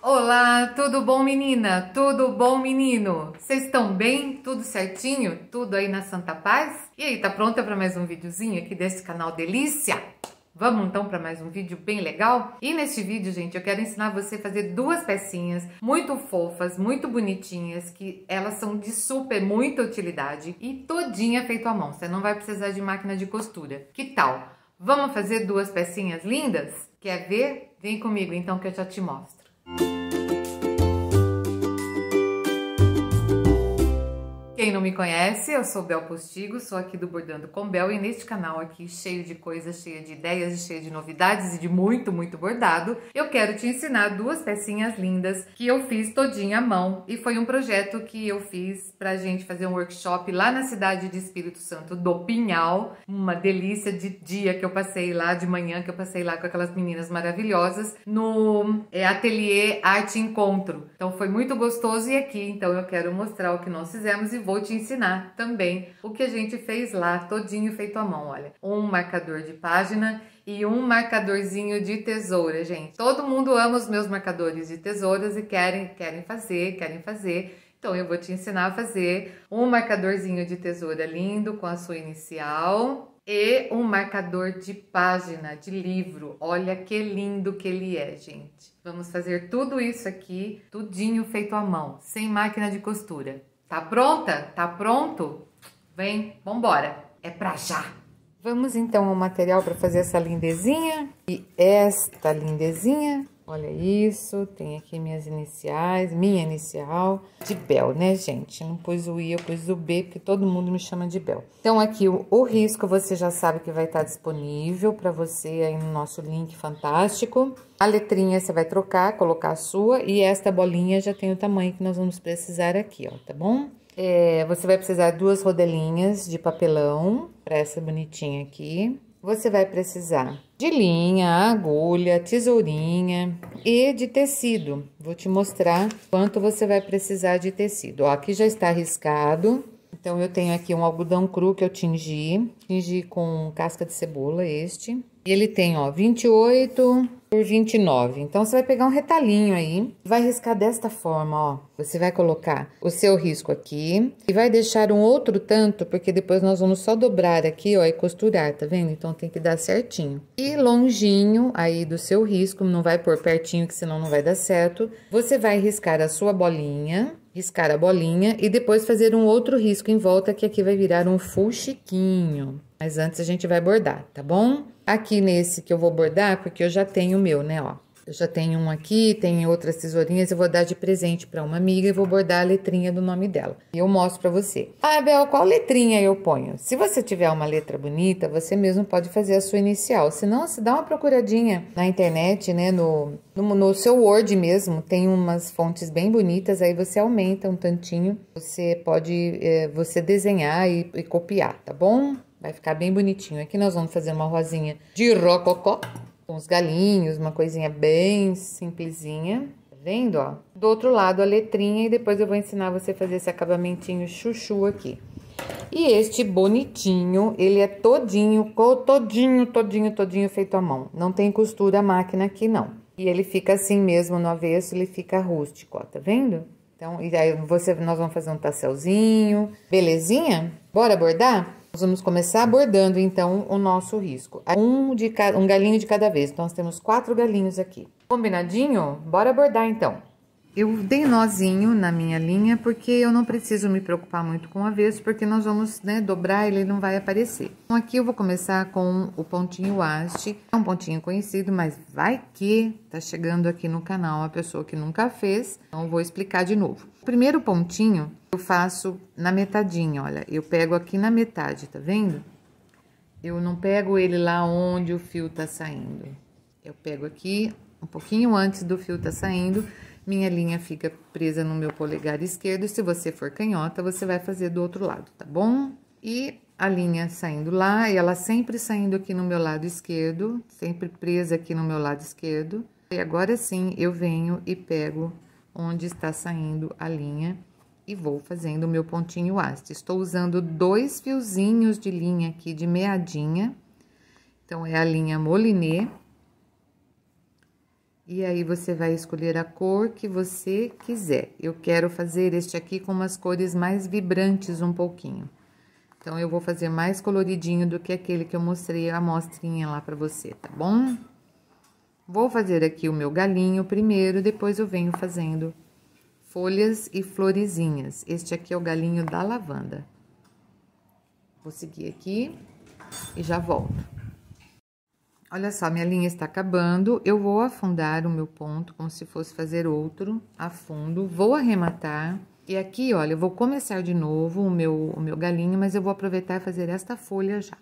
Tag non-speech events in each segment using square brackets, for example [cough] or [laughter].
Olá, tudo bom menina? Tudo bom menino? Vocês estão bem? Tudo certinho? Tudo aí na Santa Paz? E aí, tá pronta para mais um videozinho aqui desse canal Delícia? Vamos então para mais um vídeo bem legal? E neste vídeo, gente, eu quero ensinar você a fazer duas pecinhas muito fofas, muito bonitinhas, que elas são de super muita utilidade e todinha feito à mão. Você não vai precisar de máquina de costura. Que tal? Vamos fazer duas pecinhas lindas? Quer ver? Vem comigo então que eu já te mostro. Quem não me conhece, eu sou Bel Postigo, sou aqui do Bordando com Bel e neste canal aqui cheio de coisas, cheio de ideias, cheio de novidades e de muito, muito bordado, eu quero te ensinar duas pecinhas lindas que eu fiz todinha à mão e foi um projeto que eu fiz pra gente fazer um workshop lá na cidade de Espírito Santo do Pinhal, uma delícia de dia que eu passei lá, de manhã que eu passei lá com aquelas meninas maravilhosas no é, ateliê Arte Encontro. Então foi muito gostoso e aqui então eu quero mostrar o que nós fizemos e vou vou te ensinar também o que a gente fez lá, todinho feito à mão, olha. Um marcador de página e um marcadorzinho de tesoura, gente. Todo mundo ama os meus marcadores de tesouras e querem, querem fazer, querem fazer. Então eu vou te ensinar a fazer um marcadorzinho de tesoura lindo com a sua inicial e um marcador de página de livro. Olha que lindo que ele é, gente. Vamos fazer tudo isso aqui, tudinho feito à mão, sem máquina de costura. Tá pronta? Tá pronto? Vem, vambora. É pra já. Vamos então ao material para fazer essa lindezinha. E esta lindezinha Olha isso, tem aqui minhas iniciais, minha inicial, de Bel, né, gente? Não pus o I, eu pus o B, porque todo mundo me chama de Bel. Então, aqui o, o risco você já sabe que vai estar disponível para você aí no nosso link fantástico. A letrinha você vai trocar, colocar a sua, e esta bolinha já tem o tamanho que nós vamos precisar aqui, ó, tá bom? É, você vai precisar duas rodelinhas de papelão, para essa bonitinha aqui você vai precisar de linha, agulha, tesourinha e de tecido. Vou te mostrar quanto você vai precisar de tecido. Ó, aqui já está riscado. Então, eu tenho aqui um algodão cru que eu tingi, tingi com casca de cebola este. E ele tem, ó, 28 por 29. Então, você vai pegar um retalhinho aí, vai riscar desta forma, ó. Você vai colocar o seu risco aqui e vai deixar um outro tanto, porque depois nós vamos só dobrar aqui, ó, e costurar, tá vendo? Então, tem que dar certinho. E longinho aí do seu risco, não vai por pertinho, que senão não vai dar certo. Você vai riscar a sua bolinha riscar a bolinha e depois fazer um outro risco em volta, que aqui vai virar um fuxiquinho. Mas antes a gente vai bordar, tá bom? Aqui nesse que eu vou bordar, porque eu já tenho o meu, né, ó. Eu já tenho um aqui, tenho outras tesourinhas, eu vou dar de presente para uma amiga e vou bordar a letrinha do nome dela. E eu mostro para você. Ah, Bel, qual letrinha eu ponho? Se você tiver uma letra bonita, você mesmo pode fazer a sua inicial. Se não, se dá uma procuradinha na internet, né, no, no, no seu Word mesmo, tem umas fontes bem bonitas, aí você aumenta um tantinho, você pode é, você desenhar e, e copiar, tá bom? Vai ficar bem bonitinho. Aqui nós vamos fazer uma rosinha de rococó com os galinhos, uma coisinha bem simplesinha. Tá vendo, ó? Do outro lado a letrinha e depois eu vou ensinar você a fazer esse acabamentinho chuchu aqui. E este bonitinho, ele é todinho, todinho, todinho, todinho feito à mão. Não tem costura a máquina aqui, não. E ele fica assim mesmo no avesso, ele fica rústico, ó, tá vendo? Então, e aí você, nós vamos fazer um tasselzinho, belezinha? Bora bordar? Nós vamos começar abordando então o nosso risco. Um, de um galinho de cada vez. Então, nós temos quatro galinhos aqui. Combinadinho? Bora abordar então. Eu dei nozinho na minha linha porque eu não preciso me preocupar muito com o avesso, porque nós vamos né, dobrar ele não vai aparecer. Então aqui eu vou começar com o pontinho haste, é um pontinho conhecido, mas vai que tá chegando aqui no canal a pessoa que nunca fez, então vou explicar de novo. O primeiro pontinho eu faço na metadinha, olha, eu pego aqui na metade, tá vendo? Eu não pego ele lá onde o fio tá saindo, eu pego aqui um pouquinho antes do fio tá saindo minha linha fica presa no meu polegar esquerdo. Se você for canhota, você vai fazer do outro lado, tá bom? E a linha saindo lá, e ela sempre saindo aqui no meu lado esquerdo, sempre presa aqui no meu lado esquerdo. E agora sim, eu venho e pego onde está saindo a linha e vou fazendo o meu pontinho haste. Estou usando dois fiozinhos de linha aqui de meadinha. Então, é a linha Molinet e aí, você vai escolher a cor que você quiser. Eu quero fazer este aqui com umas cores mais vibrantes um pouquinho. Então, eu vou fazer mais coloridinho do que aquele que eu mostrei a mostrinha lá pra você, tá bom? Vou fazer aqui o meu galinho primeiro, depois eu venho fazendo folhas e florezinhas. Este aqui é o galinho da lavanda. Vou seguir aqui e já volto. Olha só, minha linha está acabando, eu vou afundar o meu ponto como se fosse fazer outro, afundo, vou arrematar. E aqui, olha, eu vou começar de novo o meu, o meu galinho, mas eu vou aproveitar e fazer esta folha já.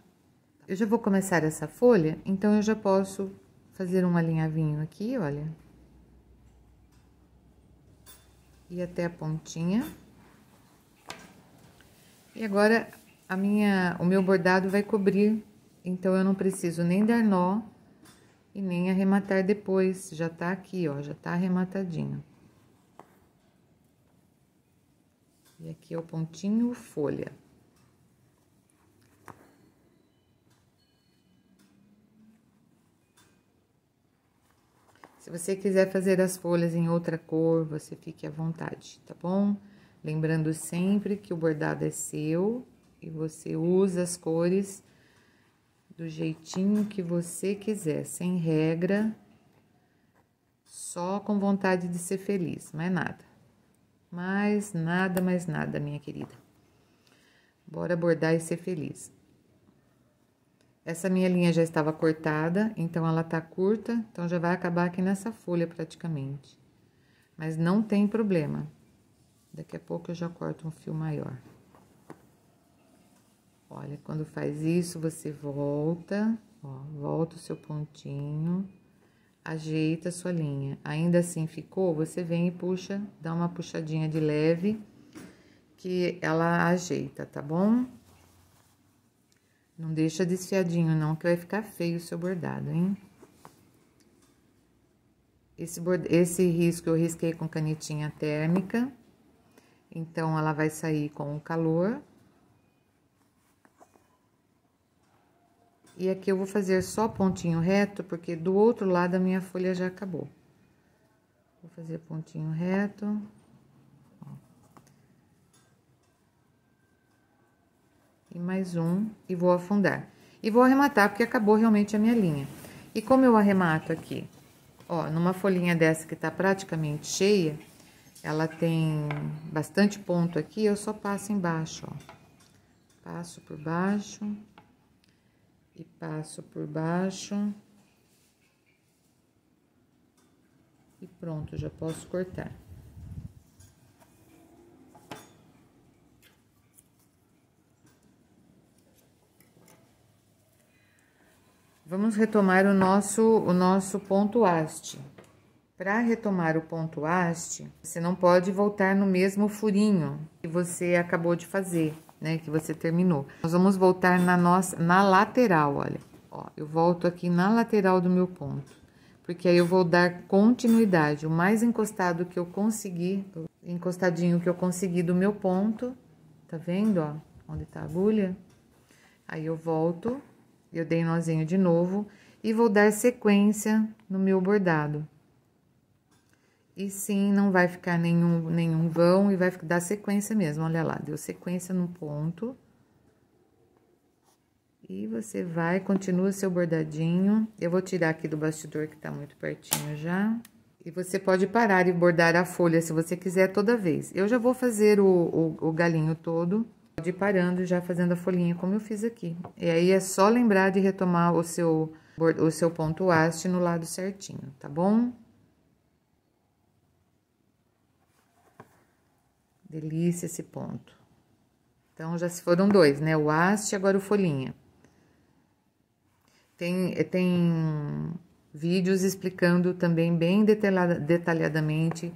Eu já vou começar essa folha, então eu já posso fazer um alinhavinho aqui, olha. E até a pontinha. E agora, a minha, o meu bordado vai cobrir então, eu não preciso nem dar nó e nem arrematar depois. Já tá aqui, ó, já tá arrematadinho. E aqui é o pontinho folha. Se você quiser fazer as folhas em outra cor, você fique à vontade, tá bom? Lembrando sempre que o bordado é seu e você usa as cores do jeitinho que você quiser, sem regra, só com vontade de ser feliz, mais nada. Mais nada, mais nada, minha querida. Bora abordar e ser feliz. Essa minha linha já estava cortada, então ela tá curta, então já vai acabar aqui nessa folha praticamente. Mas não tem problema. Daqui a pouco eu já corto um fio maior. Olha, quando faz isso, você volta, ó, volta o seu pontinho, ajeita a sua linha. Ainda assim ficou, você vem e puxa, dá uma puxadinha de leve, que ela ajeita, tá bom? Não deixa desfiadinho não, que vai ficar feio o seu bordado, hein? Esse, bord... Esse risco eu risquei com canetinha térmica, então ela vai sair com o calor, E aqui eu vou fazer só pontinho reto, porque do outro lado a minha folha já acabou. Vou fazer pontinho reto. E mais um, e vou afundar. E vou arrematar, porque acabou realmente a minha linha. E como eu arremato aqui? Ó, numa folhinha dessa que tá praticamente cheia, ela tem bastante ponto aqui, eu só passo embaixo, ó. Passo por baixo e passo por baixo. E pronto, já posso cortar. Vamos retomar o nosso, o nosso ponto haste. Para retomar o ponto haste, você não pode voltar no mesmo furinho que você acabou de fazer né, que você terminou. Nós vamos voltar na nossa na lateral, olha. Ó, eu volto aqui na lateral do meu ponto, porque aí eu vou dar continuidade, o mais encostado que eu consegui, encostadinho que eu consegui do meu ponto, tá vendo, ó, onde tá a agulha? Aí eu volto, eu dei nozinho de novo e vou dar sequência no meu bordado. E sim, não vai ficar nenhum, nenhum vão e vai dar sequência mesmo. Olha lá, deu sequência no ponto. E você vai, continua seu bordadinho. Eu vou tirar aqui do bastidor que tá muito pertinho já. E você pode parar e bordar a folha se você quiser toda vez. Eu já vou fazer o, o, o galinho todo. Pode ir parando já fazendo a folhinha como eu fiz aqui. E aí é só lembrar de retomar o seu, o seu ponto haste no lado certinho, tá bom? Delícia esse ponto. Então, já se foram dois, né? O haste e agora o folhinha. Tem, eh, tem vídeos explicando também bem detalhadamente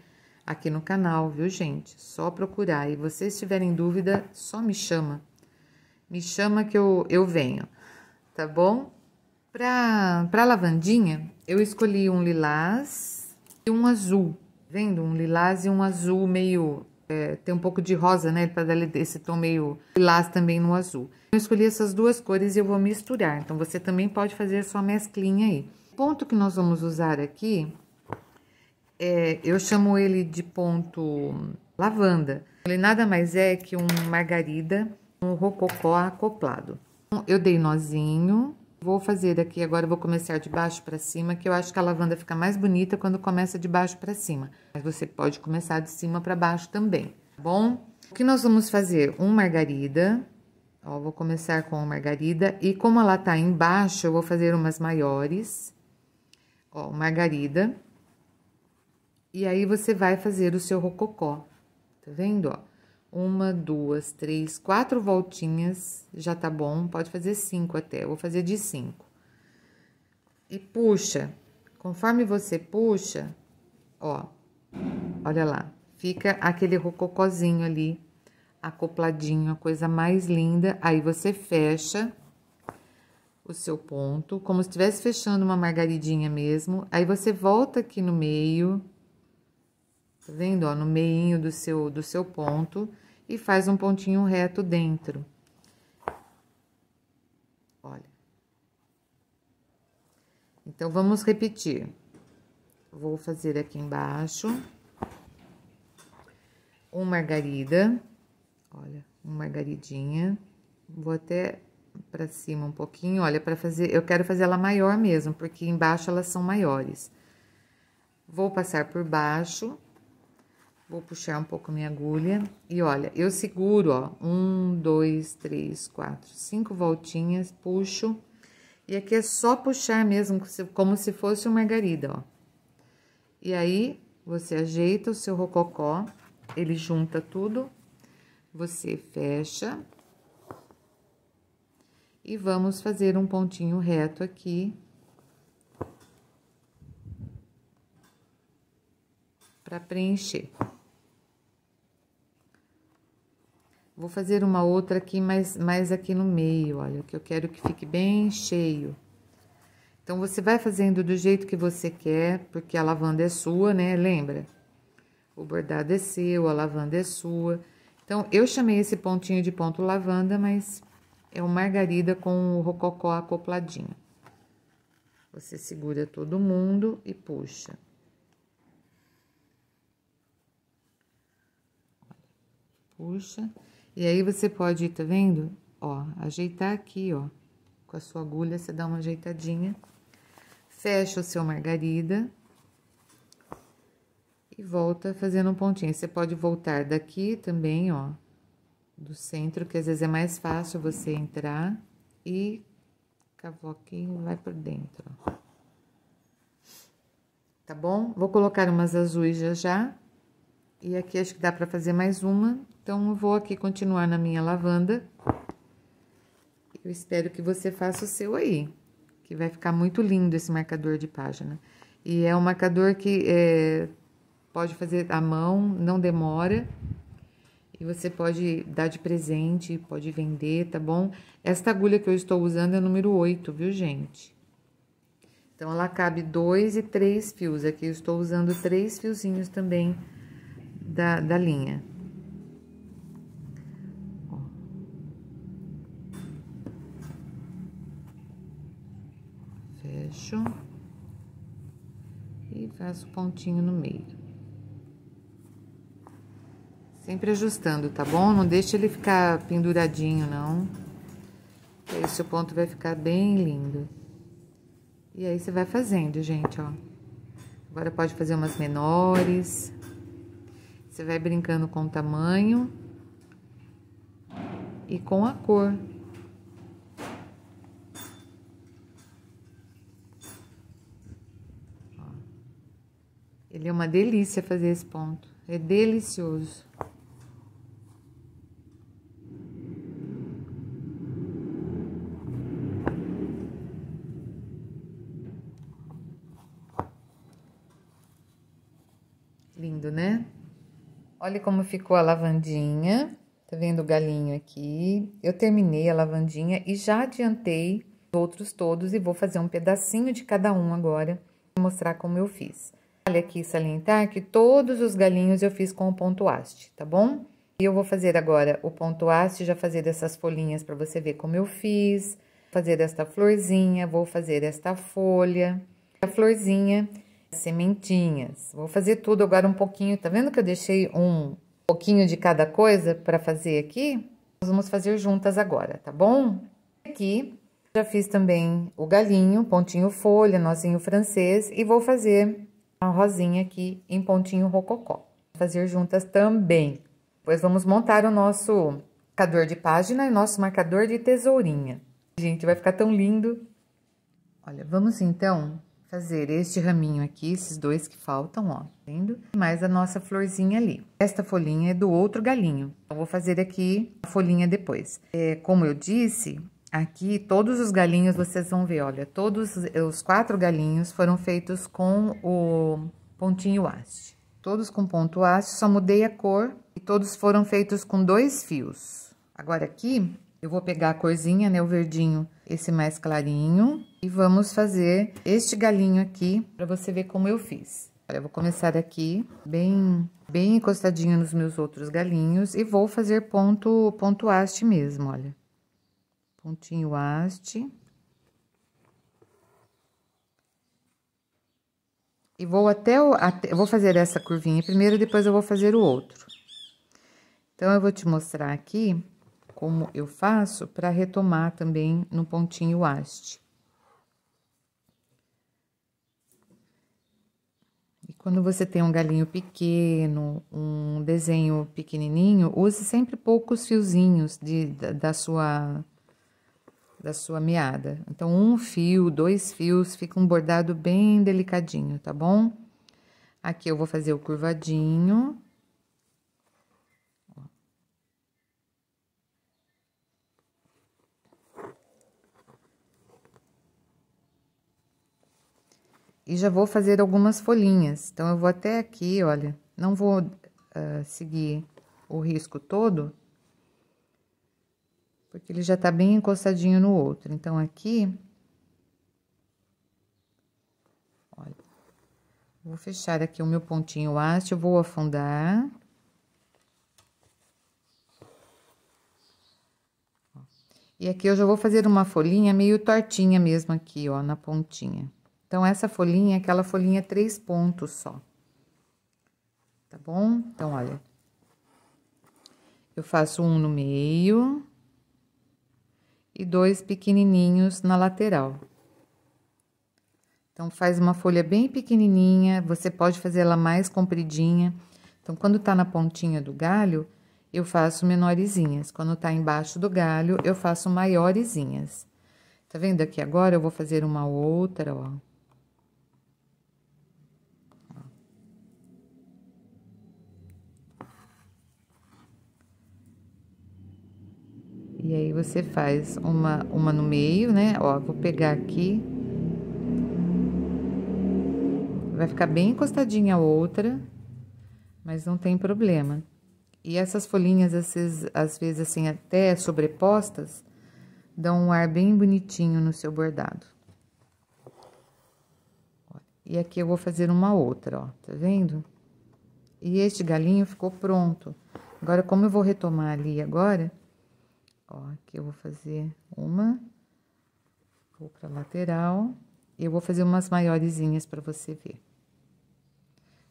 aqui no canal, viu, gente? Só procurar. E vocês tiverem dúvida, só me chama. Me chama que eu, eu venho, tá bom? Pra, pra lavandinha, eu escolhi um lilás e um azul. Vendo? Um lilás e um azul meio é, tem um pouco de rosa, né? Para tá dar esse tom meio lilás também no azul. Eu escolhi essas duas cores e eu vou misturar. Então, você também pode fazer a sua mesclinha aí. O ponto que nós vamos usar aqui, é, eu chamo ele de ponto lavanda. Ele nada mais é que um margarida, um rococó acoplado. Então, eu dei nozinho, Vou fazer aqui agora, vou começar de baixo para cima, que eu acho que a lavanda fica mais bonita quando começa de baixo para cima. Mas você pode começar de cima para baixo também, tá bom? O que nós vamos fazer? Um margarida, ó, vou começar com a margarida. E como ela tá embaixo, eu vou fazer umas maiores. Ó, margarida. E aí, você vai fazer o seu rococó, tá vendo, ó? uma, duas, três, quatro voltinhas, já tá bom, pode fazer cinco até, vou fazer de cinco. E puxa, conforme você puxa, ó, olha lá, fica aquele rococozinho ali, acopladinho, a coisa mais linda. Aí você fecha o seu ponto, como se estivesse fechando uma margaridinha mesmo. Aí você volta aqui no meio, tá vendo? Ó, no meinho do seu, do seu ponto e faz um pontinho reto dentro. Olha. Então, vamos repetir. Vou fazer aqui embaixo. Um margarida. Olha, um margaridinha. Vou até para cima um pouquinho, olha, para fazer, eu quero fazer ela maior mesmo, porque embaixo elas são maiores. Vou passar por baixo Vou puxar um pouco minha agulha e olha, eu seguro, ó, um, dois, três, quatro, cinco voltinhas, puxo. E aqui é só puxar mesmo, como se fosse uma margarida, ó. E aí, você ajeita o seu rococó, ele junta tudo, você fecha. E vamos fazer um pontinho reto aqui. Para preencher. Vou fazer uma outra aqui, mais, mais aqui no meio, olha, que eu quero que fique bem cheio. Então, você vai fazendo do jeito que você quer, porque a lavanda é sua, né? Lembra? O bordado é seu, a lavanda é sua. Então, eu chamei esse pontinho de ponto lavanda, mas é o margarida com o rococó acopladinho. Você segura todo mundo e puxa. Puxa. E aí você pode, tá vendo? Ó, ajeitar aqui, ó. Com a sua agulha, você dá uma ajeitadinha. Fecha o seu margarida. E volta fazendo um pontinho. Você pode voltar daqui também, ó. Do centro, que às vezes é mais fácil você entrar. E cavoquinho vai por dentro, ó. Tá bom? Vou colocar umas azuis já já. E aqui acho que dá pra fazer mais uma então, eu vou aqui continuar na minha lavanda. Eu espero que você faça o seu aí, que vai ficar muito lindo esse marcador de página. E é um marcador que é, pode fazer à mão, não demora. E você pode dar de presente, pode vender, tá bom? Esta agulha que eu estou usando é número 8, viu, gente? Então, ela cabe dois e três fios. Aqui eu estou usando três fiozinhos também da, da linha. baixo e faço o pontinho no meio. Sempre ajustando, tá bom? Não deixe ele ficar penduradinho, não. Esse seu ponto vai ficar bem lindo. E aí, você vai fazendo, gente, ó. Agora pode fazer umas menores. Você vai brincando com o tamanho e com a cor. Ele é uma delícia fazer esse ponto. É delicioso. Lindo, né? Olha como ficou a lavandinha. Tá vendo o galinho aqui? Eu terminei a lavandinha e já adiantei os outros todos e vou fazer um pedacinho de cada um agora mostrar como eu fiz. Vale aqui salientar que todos os galinhos eu fiz com o ponto haste, tá bom? E eu vou fazer agora o ponto haste, já fazer essas folhinhas para você ver como eu fiz. Fazer esta florzinha, vou fazer esta folha, a florzinha, sementinhas. Vou fazer tudo agora um pouquinho, tá vendo que eu deixei um pouquinho de cada coisa para fazer aqui? Nós vamos fazer juntas agora, tá bom? Aqui, já fiz também o galinho, pontinho folha, nozinho francês, e vou fazer a rosinha aqui em pontinho rococó. Fazer juntas também. Pois vamos montar o nosso marcador de página e nosso marcador de tesourinha. Gente, vai ficar tão lindo. Olha, vamos então fazer este raminho aqui, esses dois que faltam, ó, lindo. Mais a nossa florzinha ali. Esta folhinha é do outro galinho. Eu vou fazer aqui a folhinha depois. É, como eu disse, Aqui, todos os galinhos, vocês vão ver, olha, todos os quatro galinhos foram feitos com o pontinho haste. Todos com ponto haste, só mudei a cor e todos foram feitos com dois fios. Agora aqui, eu vou pegar a corzinha, né, o verdinho, esse mais clarinho, e vamos fazer este galinho aqui, para você ver como eu fiz. Olha, eu vou começar aqui, bem, bem encostadinho nos meus outros galinhos, e vou fazer ponto, ponto haste mesmo, olha pontinho haste. E vou até o... Até, vou fazer essa curvinha primeiro, depois eu vou fazer o outro. Então, eu vou te mostrar aqui como eu faço para retomar também no pontinho haste. E quando você tem um galinho pequeno, um desenho pequenininho, use sempre poucos fiozinhos de, da, da sua da sua meada. Então, um fio, dois fios, fica um bordado bem delicadinho, tá bom? Aqui eu vou fazer o curvadinho. E já vou fazer algumas folhinhas. Então, eu vou até aqui, olha, não vou uh, seguir o risco todo, porque ele já está bem encostadinho no outro. Então, aqui, olha, vou fechar aqui o meu pontinho haste, vou afundar. E aqui eu já vou fazer uma folhinha meio tortinha mesmo aqui, ó, na pontinha. Então, essa folhinha é aquela folhinha três pontos só. Tá bom? Então, olha. Eu faço um no meio e dois pequenininhos na lateral. Então faz uma folha bem pequenininha, você pode fazer ela mais compridinha. Então quando tá na pontinha do galho, eu faço menorzinhas. Quando tá embaixo do galho, eu faço maiorzinhas. Tá vendo aqui agora? Eu vou fazer uma outra, ó. E aí você faz uma, uma no meio, né? Ó, vou pegar aqui. Vai ficar bem encostadinha a outra, mas não tem problema. E essas folhinhas, às vezes, às vezes assim, até sobrepostas, dão um ar bem bonitinho no seu bordado. E aqui eu vou fazer uma outra, ó, tá vendo? E este galinho ficou pronto. Agora, como eu vou retomar ali agora, Ó, aqui eu vou fazer uma, vou pra lateral, eu vou fazer umas maioreszinhas para você ver.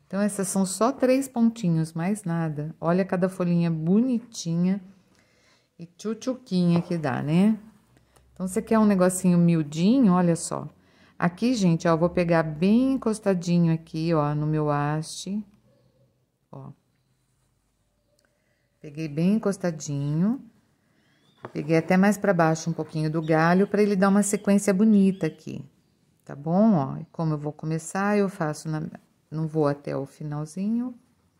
Então, essas são só três pontinhos, mais nada. Olha cada folhinha bonitinha e tchutchuquinha que dá, né? Então, você quer um negocinho miudinho, olha só. Aqui, gente, ó, vou pegar bem encostadinho aqui, ó, no meu haste, ó. Peguei bem encostadinho Peguei até mais para baixo um pouquinho do galho para ele dar uma sequência bonita aqui, tá bom? Ó, e como eu vou começar, eu faço, na... não vou até o finalzinho,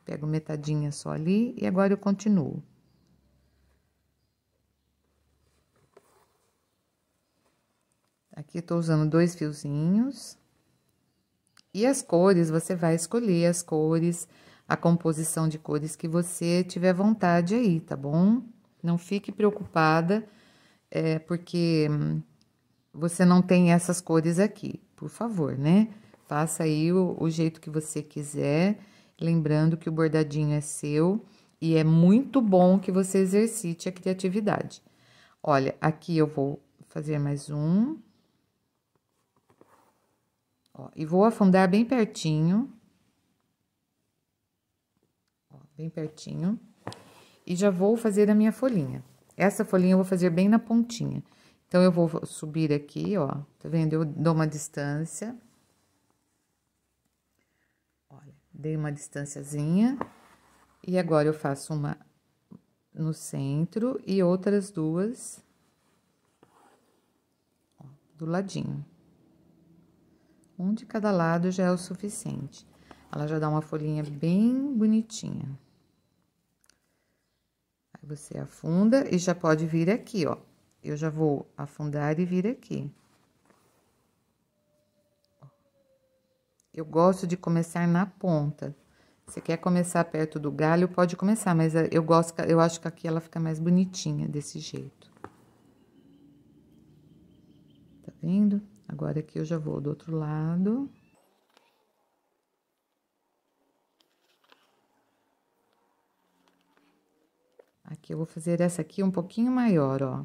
pego metadinha só ali e agora eu continuo. Aqui estou usando dois fiozinhos. E as cores, você vai escolher as cores, a composição de cores que você tiver vontade aí, tá bom? Não fique preocupada, é, porque hum, você não tem essas cores aqui. Por favor, né? Faça aí o, o jeito que você quiser. Lembrando que o bordadinho é seu e é muito bom que você exercite a criatividade. Olha, aqui eu vou fazer mais um. Ó, e vou afundar bem pertinho. Ó, bem pertinho e já vou fazer a minha folhinha. Essa folhinha eu vou fazer bem na pontinha. Então, eu vou subir aqui, ó, tá vendo? Eu dou uma distância. Olha, dei uma distânciazinha. E agora, eu faço uma no centro e outras duas ó, do ladinho. Um de cada lado já é o suficiente. Ela já dá uma folhinha bem bonitinha. Você afunda e já pode vir aqui, ó. Eu já vou afundar e vir aqui. Eu gosto de começar na ponta. Você quer começar perto do galho, pode começar, mas eh, eu gosto, eu acho que aqui ela fica mais bonitinha desse jeito. Tá vendo? Agora aqui eu já vou do outro lado. Aqui eu vou fazer essa aqui um pouquinho maior, ó.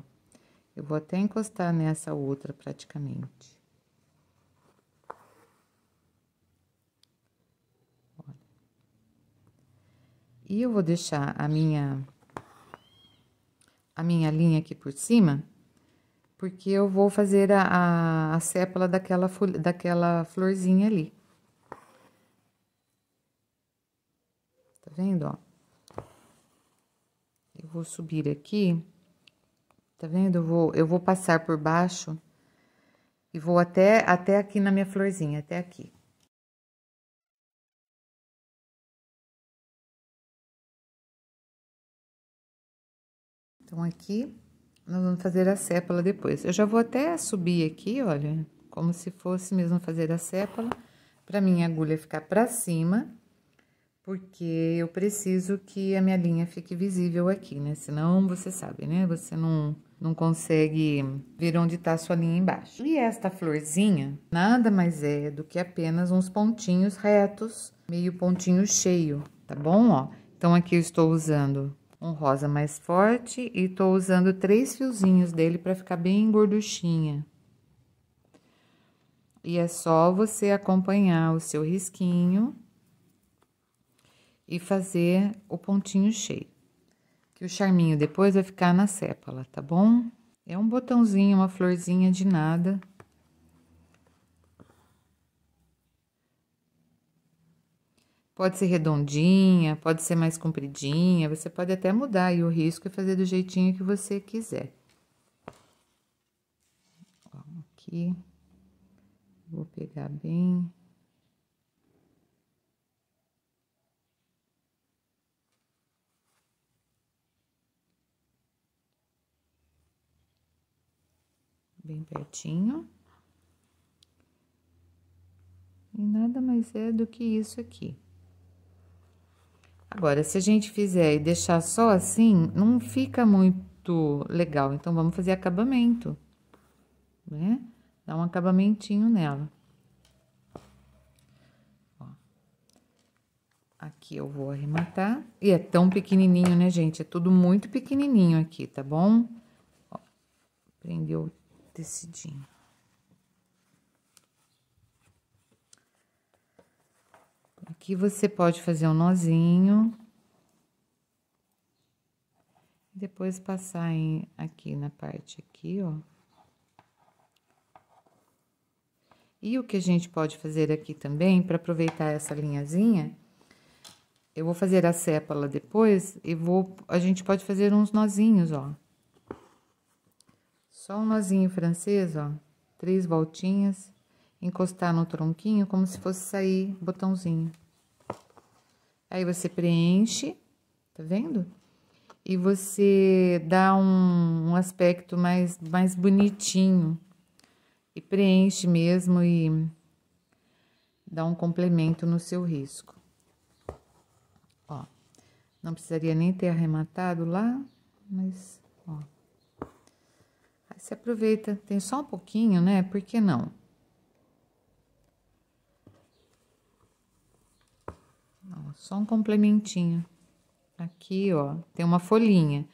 Eu vou até encostar nessa outra praticamente. E eu vou deixar a minha a minha linha aqui por cima, porque eu vou fazer a, a, a sépala daquela, daquela florzinha ali. Tá vendo, ó? Eu vou subir aqui, tá vendo? Eu vou, eu vou passar por baixo e vou até, até aqui na minha florzinha, até aqui. Então, aqui, nós vamos fazer a sépala depois. Eu já vou até subir aqui, olha, como se fosse mesmo fazer a sépala, para minha agulha ficar para cima porque eu preciso que a minha linha fique visível aqui, né? Senão você sabe, né? Você não, não consegue ver onde está a sua linha embaixo. E esta florzinha nada mais é do que apenas uns pontinhos retos, meio pontinho cheio, tá bom? Ó, então aqui eu estou usando um rosa mais forte e estou usando três fiozinhos dele para ficar bem gorduchinha. E é só você acompanhar o seu risquinho e fazer o pontinho cheio. Que o charminho depois vai ficar na sépala, tá bom? É um botãozinho, uma florzinha de nada. Pode ser redondinha, pode ser mais compridinha, você pode até mudar aí o risco e fazer do jeitinho que você quiser. aqui, vou pegar bem... bem pertinho. E nada mais é do que isso aqui. Agora, se a gente fizer e deixar só assim, não fica muito legal. Então, vamos fazer acabamento, né? Dá um acabamentinho nela. Ó. Aqui eu vou arrematar. E é tão pequenininho, né, gente? É tudo muito pequenininho aqui, tá bom? Ó, prendeu tecidinho. Aqui você pode fazer um nozinho. depois passar em, aqui na parte aqui, ó. E o que a gente pode fazer aqui também, para aproveitar essa linhazinha, eu vou fazer a sépala depois e vou... A gente pode fazer uns nozinhos, ó. Só um nozinho francês, ó. Três voltinhas. Encostar no tronquinho como se fosse sair botãozinho. Aí você preenche, tá vendo? E você dá um, um aspecto mais, mais bonitinho. E preenche mesmo e dá um complemento no seu risco. Ó, não precisaria nem ter arrematado lá, mas ó se aproveita, tem só um pouquinho, né? Por que não? Só um complementinho. Aqui, ó, tem uma folhinha,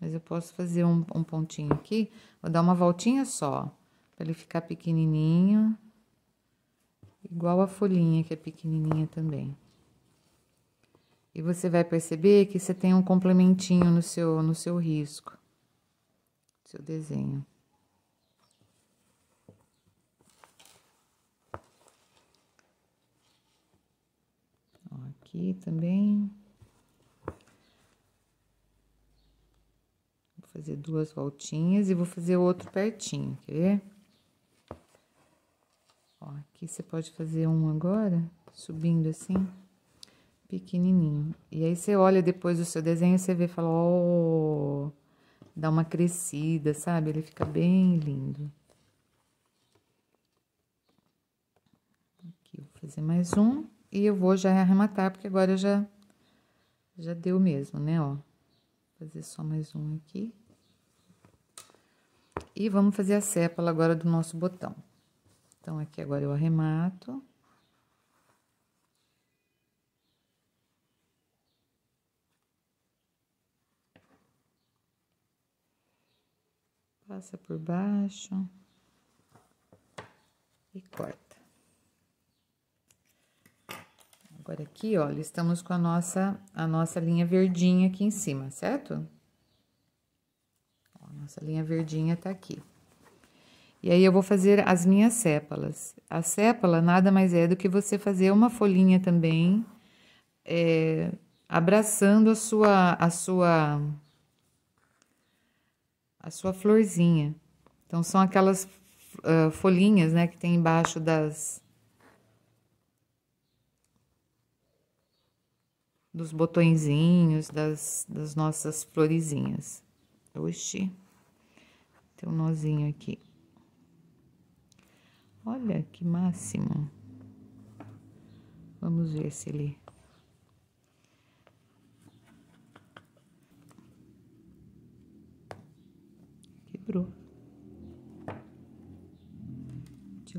mas eu posso fazer um, um pontinho aqui. Vou dar uma voltinha só, para ele ficar pequenininho, igual a folhinha que é pequenininha também. E você vai perceber que você tem um complementinho no seu, no seu risco, seu desenho. aqui também. Vou fazer duas voltinhas e vou fazer outro pertinho, quer ver? Ó, aqui você pode fazer um agora, subindo assim, pequenininho. E aí você olha depois do seu desenho, você vê e fala, ó, oh! dá uma crescida, sabe? Ele fica bem lindo. aqui vou fazer mais um. E eu vou já arrematar, porque agora já, já deu mesmo, né, ó. Vou fazer só mais um aqui. E vamos fazer a sépala agora do nosso botão. Então, aqui agora eu arremato. Passa por baixo. E corta. Agora aqui, olha, estamos com a nossa, a nossa linha verdinha aqui em cima, certo? A nossa linha verdinha tá aqui. E aí, eu vou fazer as minhas sépalas. A sépala nada mais é do que você fazer uma folhinha também, é, abraçando a sua, a sua, a sua florzinha. Então, são aquelas uh, folhinhas, né, que tem embaixo das, dos botõezinhos, das, das nossas florezinhas. Oxi, tem um nozinho aqui. Olha que máximo. Vamos ver se ele... Quebrou.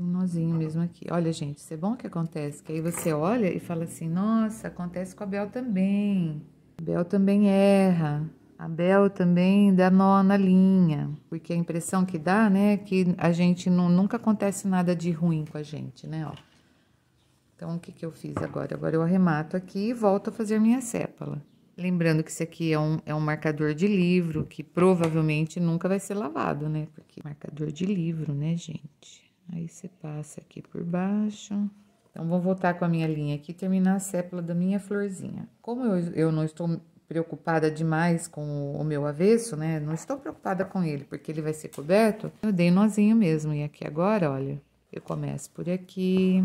um nozinho mesmo aqui. Olha, gente, isso é bom que acontece, que aí você olha e fala assim, nossa, acontece com a Bel também. A Bel também erra. A Bel também dá nó na linha, porque a impressão que dá, né, é que a gente não, nunca acontece nada de ruim com a gente, né, ó. Então, o que, que eu fiz agora? Agora eu arremato aqui e volto a fazer minha sépala. Lembrando que isso aqui é um, é um marcador de livro, que provavelmente nunca vai ser lavado, né? Porque marcador de livro, né, gente? Aí você passa aqui por baixo. Então, vou voltar com a minha linha aqui e terminar a sépula da minha florzinha. Como eu, eu não estou preocupada demais com o meu avesso, né? Não estou preocupada com ele, porque ele vai ser coberto. Eu dei nozinho mesmo. E aqui agora, olha, eu começo por aqui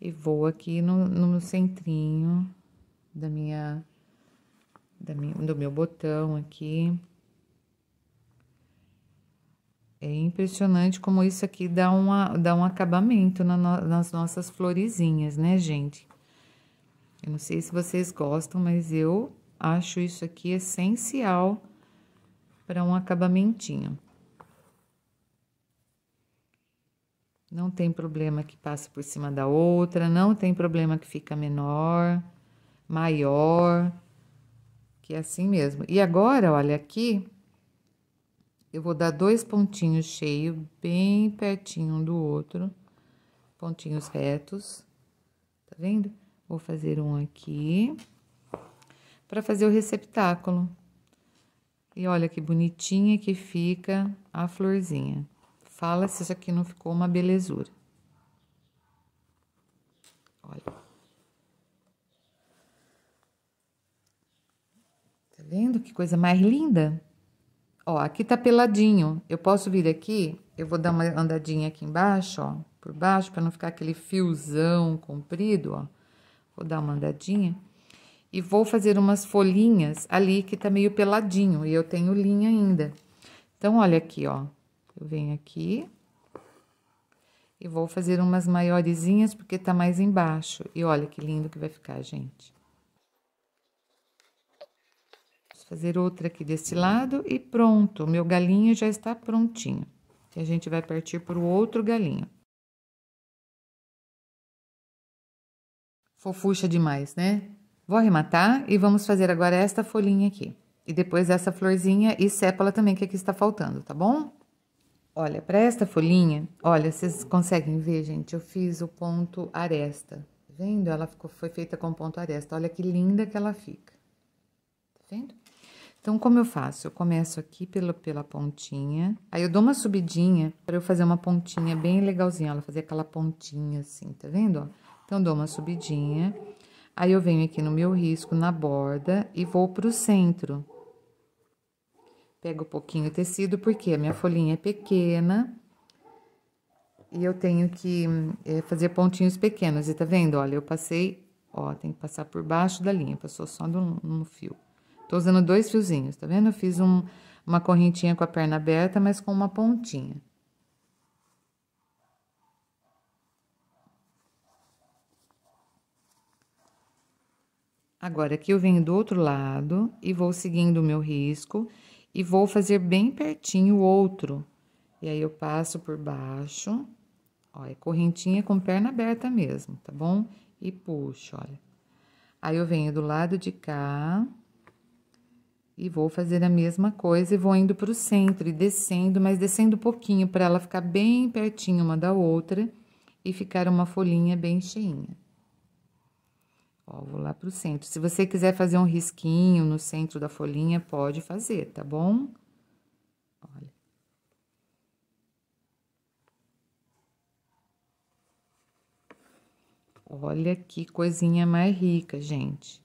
e vou aqui no, no centrinho da minha, da minha, do meu botão aqui. É impressionante como isso aqui dá, uma, dá um acabamento na no, nas nossas florezinhas, né, gente? Eu não sei se vocês gostam, mas eu acho isso aqui essencial para um acabamentinho. Não tem problema que passa por cima da outra, não tem problema que fica menor, maior, que é assim mesmo. E agora, olha aqui, eu vou dar dois pontinhos cheios, bem pertinho um do outro, pontinhos retos, tá vendo? Vou fazer um aqui, para fazer o receptáculo. E olha que bonitinha que fica a florzinha. Fala se isso aqui não ficou uma belezura. Olha. Tá vendo que coisa mais linda? Ó, aqui tá peladinho. Eu posso vir aqui, eu vou dar uma andadinha aqui embaixo, ó, por baixo, para não ficar aquele fiozão comprido, ó. Vou dar uma andadinha e vou fazer umas folhinhas ali que tá meio peladinho e eu tenho linha ainda. Então, olha aqui, ó. Eu venho aqui e vou fazer umas maiorzinhas porque tá mais embaixo. E olha que lindo que vai ficar, gente. fazer outra aqui desse lado e pronto, meu galinho já está prontinho. E a gente vai partir para o outro galinho. Fofucha demais, né? Vou arrematar e vamos fazer agora esta folhinha aqui. E depois essa florzinha e sépala também, que aqui está faltando, tá bom? Olha, para esta folhinha, olha, vocês conseguem ver, gente? Eu fiz o ponto aresta, tá vendo? Ela ficou, foi feita com ponto aresta, olha que linda que ela fica, tá vendo? Então, como eu faço? Eu começo aqui pela, pela pontinha, aí eu dou uma subidinha para eu fazer uma pontinha bem legalzinha, ela fazer aquela pontinha assim, tá vendo? Então, dou uma subidinha, aí eu venho aqui no meu risco, na borda, e vou pro centro. Pego um pouquinho o tecido, porque a minha folhinha é pequena, e eu tenho que é, fazer pontinhos pequenos, e tá vendo? Olha, eu passei, ó, tem que passar por baixo da linha, passou só no, no fio. Tô usando dois fiozinhos, tá vendo? Eu fiz um, uma correntinha com a perna aberta, mas com uma pontinha. Agora, aqui eu venho do outro lado e vou seguindo o meu risco e vou fazer bem pertinho o outro. E aí, eu passo por baixo, ó, é correntinha com perna aberta mesmo, tá bom? E puxo, olha. Aí, eu venho do lado de cá, e vou fazer a mesma coisa e vou indo para o centro e descendo, mas descendo um pouquinho para ela ficar bem pertinho uma da outra e ficar uma folhinha bem cheinha. Ó, vou lá para o centro. Se você quiser fazer um risquinho no centro da folhinha, pode fazer, tá bom? Olha. Olha que coisinha mais rica, gente.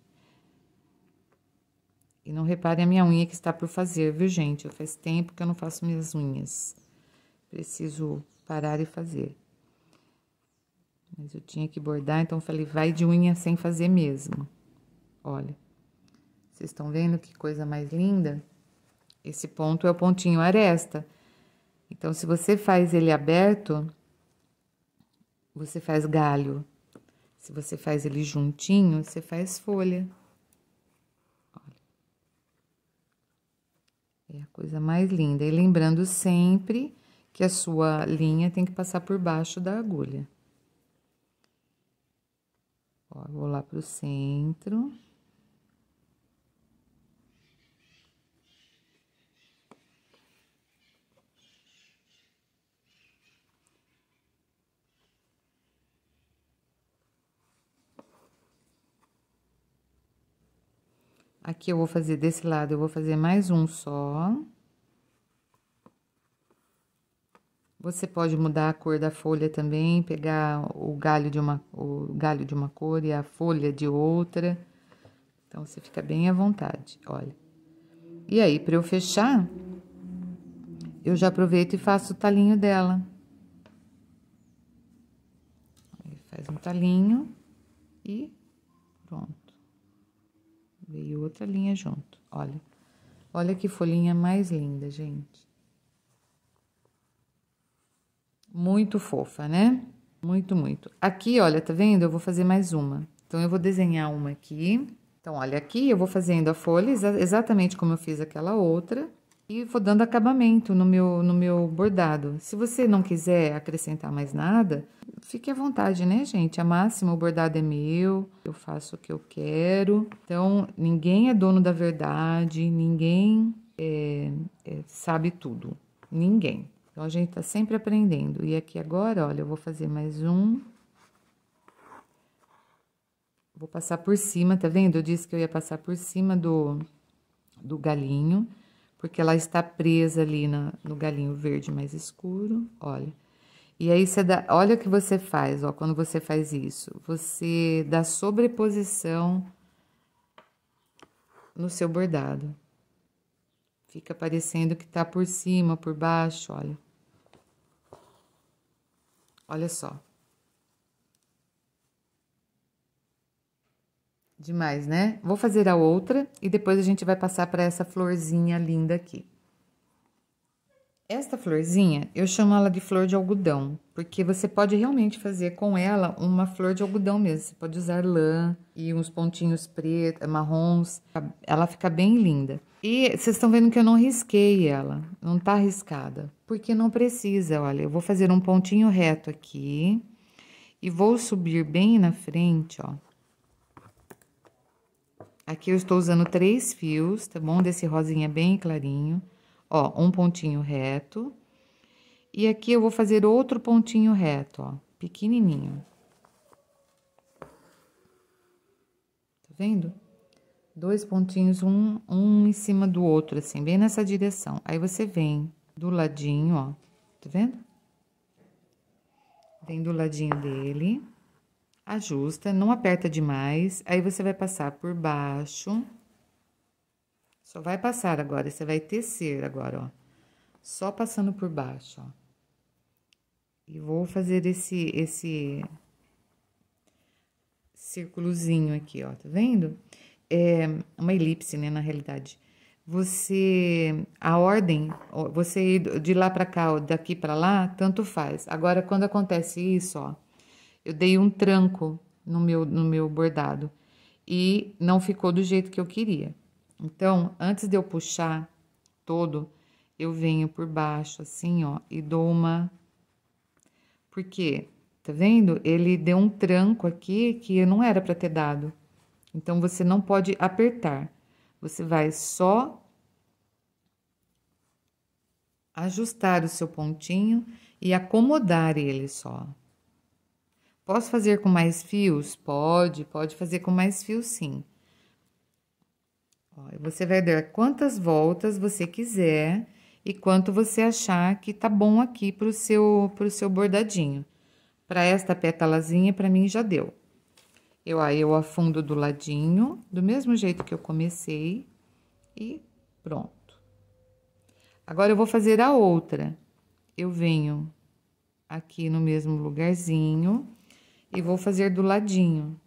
E não reparem a minha unha que está por fazer, viu, gente? Eu faz tempo que eu não faço minhas unhas. Preciso parar e fazer. Mas eu tinha que bordar, então falei, vai de unha sem fazer mesmo. Olha, vocês estão vendo que coisa mais linda? Esse ponto é o pontinho aresta. Então, se você faz ele aberto, você faz galho. Se você faz ele juntinho, você faz folha. É a coisa mais linda. E lembrando sempre que a sua linha tem que passar por baixo da agulha. Ó, vou lá pro centro. Aqui eu vou fazer desse lado, eu vou fazer mais um só. Você pode mudar a cor da folha também, pegar o galho de uma, o galho de uma cor e a folha de outra. Então, você fica bem à vontade, olha. E aí, para eu fechar, eu já aproveito e faço o talinho dela. faz um talinho e pronto. Veio outra linha junto. Olha. Olha que folhinha mais linda, gente. Muito fofa, né? Muito, muito. Aqui, olha, tá vendo? Eu vou fazer mais uma. Então, eu vou desenhar uma aqui. Então, olha, aqui eu vou fazendo a folha exatamente como eu fiz aquela outra e vou dando acabamento no meu, no meu bordado. Se você não quiser acrescentar mais nada, fique à vontade, né, gente? A máxima, o bordado é meu, eu faço o que eu quero. Então, ninguém é dono da verdade, ninguém é, é, sabe tudo, ninguém. Então, a gente tá sempre aprendendo. E aqui agora, olha, eu vou fazer mais um. Vou passar por cima, tá vendo? Eu disse que eu ia passar por cima do, do galinho porque ela está presa ali no, no galinho verde mais escuro, olha. E aí você dá, olha o que você faz, ó, quando você faz isso, você dá sobreposição no seu bordado. Fica parecendo que tá por cima, por baixo, olha. Olha só. Demais, né? Vou fazer a outra e depois a gente vai passar para essa florzinha linda aqui. Esta florzinha, eu chamo ela de flor de algodão, porque você pode realmente fazer com ela uma flor de algodão mesmo. Você pode usar lã e uns pontinhos pretos, eh, marrons, ela fica bem linda. E vocês estão vendo que eu não risquei ela, não tá riscada, porque não precisa, olha. Eu vou fazer um pontinho reto aqui e vou subir bem na frente, ó. Aqui eu estou usando três fios, tá bom? Desse rosinha bem clarinho. Ó, um pontinho reto. E aqui eu vou fazer outro pontinho reto, ó, pequenininho. Tá vendo? Dois pontinhos, um, um em cima do outro, assim, bem nessa direção. Aí você vem do ladinho, ó, tá vendo? Vem do ladinho dele ajusta, não aperta demais. Aí você vai passar por baixo. Só vai passar agora, você vai tecer agora, ó. Só passando por baixo, ó. E vou fazer esse esse círculozinho aqui, ó, tá vendo? É uma elipse, né, na realidade. Você a ordem, você ir de lá para cá, ou daqui para lá, tanto faz. Agora quando acontece isso, ó, eu dei um tranco no meu, no meu bordado e não ficou do jeito que eu queria. Então, antes de eu puxar todo, eu venho por baixo assim, ó, e dou uma. Porque, tá vendo? Ele deu um tranco aqui que não era para ter dado. Então, você não pode apertar. Você vai só ajustar o seu pontinho e acomodar ele só. Posso fazer com mais fios? Pode, pode fazer com mais fios sim. Ó, você vai dar quantas voltas você quiser e quanto você achar que tá bom aqui pro seu, pro seu bordadinho. Para esta pétalazinha, para mim já deu. Eu aí eu afundo do ladinho, do mesmo jeito que eu comecei e pronto. Agora eu vou fazer a outra. Eu venho aqui no mesmo lugarzinho e vou fazer do ladinho.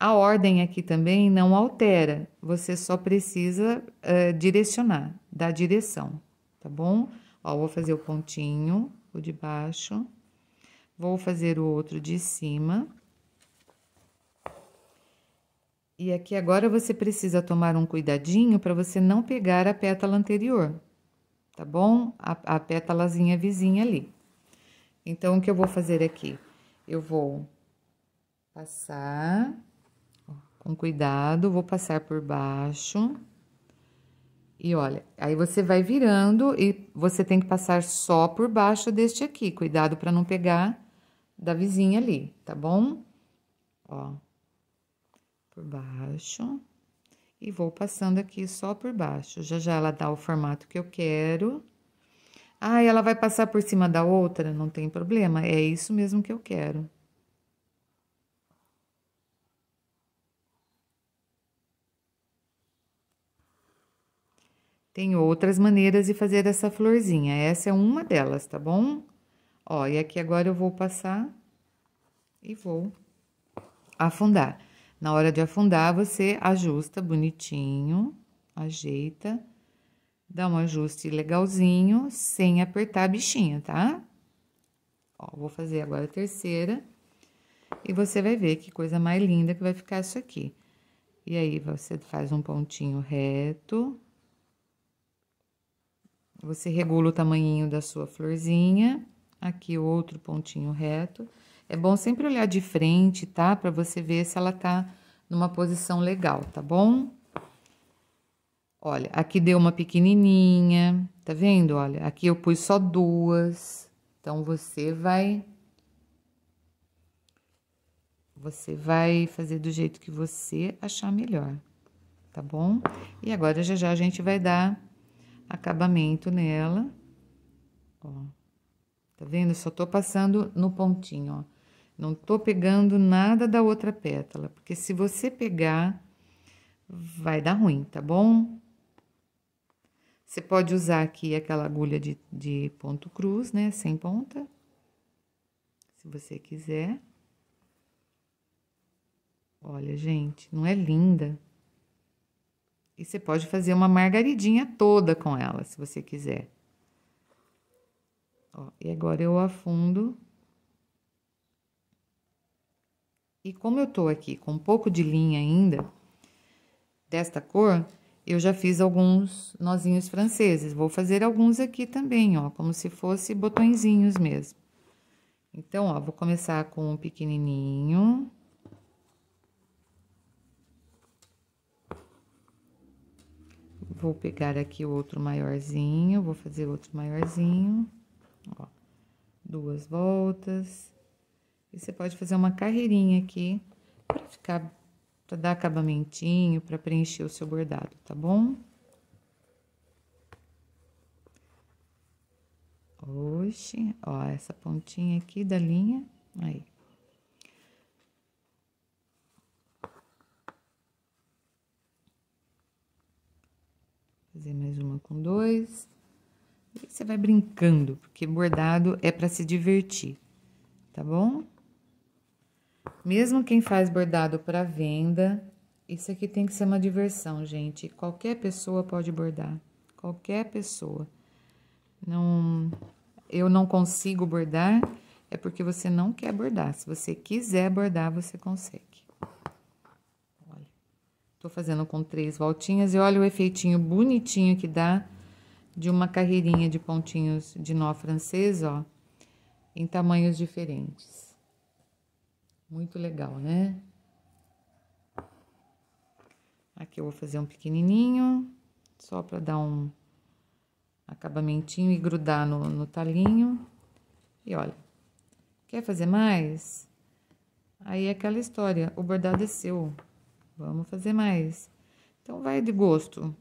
A ordem aqui também não altera, você só precisa uh, direcionar, dar direção, tá bom? Ó, vou fazer o pontinho, o de baixo, vou fazer o outro de cima. E aqui agora você precisa tomar um cuidadinho para você não pegar a pétala anterior, tá bom? A, a pétalazinha vizinha ali. Então, o que eu vou fazer aqui? eu vou passar com cuidado, vou passar por baixo. E olha, aí você vai virando e você tem que passar só por baixo deste aqui. Cuidado para não pegar da vizinha ali, tá bom? Ó, por baixo. E vou passando aqui só por baixo. Já já ela dá o formato que eu quero. Ah, ela vai passar por cima da outra? Não tem problema, é isso mesmo que eu quero. Tem outras maneiras de fazer essa florzinha. Essa é uma delas, tá bom? Ó, e aqui agora eu vou passar e vou afundar. Na hora de afundar, você ajusta bonitinho, ajeita Dá um ajuste legalzinho, sem apertar a bichinha, tá? Ó, vou fazer agora a terceira. E você vai ver que coisa mais linda que vai ficar isso aqui. E aí, você faz um pontinho reto. Você regula o tamanhinho da sua florzinha. Aqui, outro pontinho reto. É bom sempre olhar de frente, tá? Pra você ver se ela tá numa posição legal, tá bom? Olha, aqui deu uma pequenininha, tá vendo? Olha, aqui eu pus só duas. Então, você vai... Você vai fazer do jeito que você achar melhor, tá bom? E agora, já já, a gente vai dar acabamento nela. Ó, tá vendo? só tô passando no pontinho, ó. Não tô pegando nada da outra pétala, porque se você pegar, vai dar ruim, tá bom? Você pode usar aqui aquela agulha de, de ponto cruz, né? Sem ponta, se você quiser. Olha, gente, não é linda? E você pode fazer uma margaridinha toda com ela, se você quiser. Ó, e agora eu afundo. E como eu tô aqui com um pouco de linha ainda, desta cor, eu já fiz alguns nozinhos franceses, vou fazer alguns aqui também, ó, como se fosse botõezinhos mesmo. Então, ó, vou começar com um pequenininho. Vou pegar aqui o outro maiorzinho, vou fazer outro maiorzinho, ó, duas voltas. E você pode fazer uma carreirinha aqui para ficar para dar acabamentinho, para preencher o seu bordado, tá bom? Oxe, ó, essa pontinha aqui da linha, aí. Fazer mais uma com dois. E você vai brincando, porque bordado é para se divertir, tá bom? Mesmo quem faz bordado para venda, isso aqui tem que ser uma diversão, gente. Qualquer pessoa pode bordar, qualquer pessoa. Não, eu não consigo bordar, é porque você não quer bordar. Se você quiser bordar, você consegue. Olha, tô fazendo com três voltinhas e olha o efeitinho bonitinho que dá de uma carreirinha de pontinhos de nó francês, ó, em tamanhos diferentes. Muito legal, né? Aqui eu vou fazer um pequenininho, só para dar um acabamentinho e grudar no, no talinho. E olha, quer fazer mais? Aí é aquela história, o bordado é seu, vamos fazer mais. Então, vai de gosto.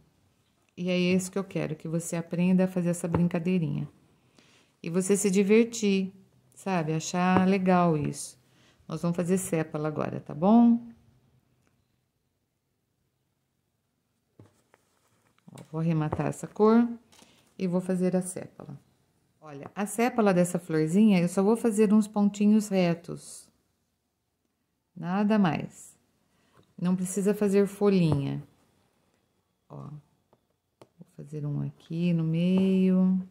E é isso que eu quero, que você aprenda a fazer essa brincadeirinha. E você se divertir, sabe? Achar legal isso. Nós vamos fazer sépala agora, tá bom? Ó, vou arrematar essa cor e vou fazer a sépala. Olha, a sépala dessa florzinha, eu só vou fazer uns pontinhos retos. Nada mais. Não precisa fazer folhinha. Ó, vou fazer um aqui no meio.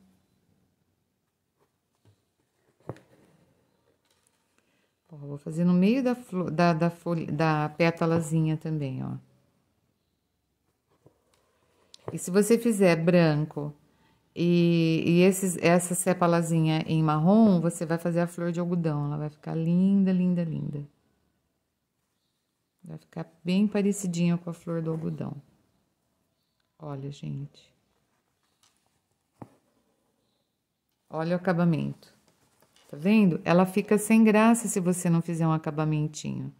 Ó, vou fazer no meio da, da, da, folha, da pétalazinha também, ó. E se você fizer branco e, e esses, essa sepalazinha em marrom, você vai fazer a flor de algodão. Ela vai ficar linda, linda, linda. Vai ficar bem parecidinha com a flor do algodão. Olha, gente. Olha o acabamento. Tá vendo? Ela fica sem graça se você não fizer um acabamentinho.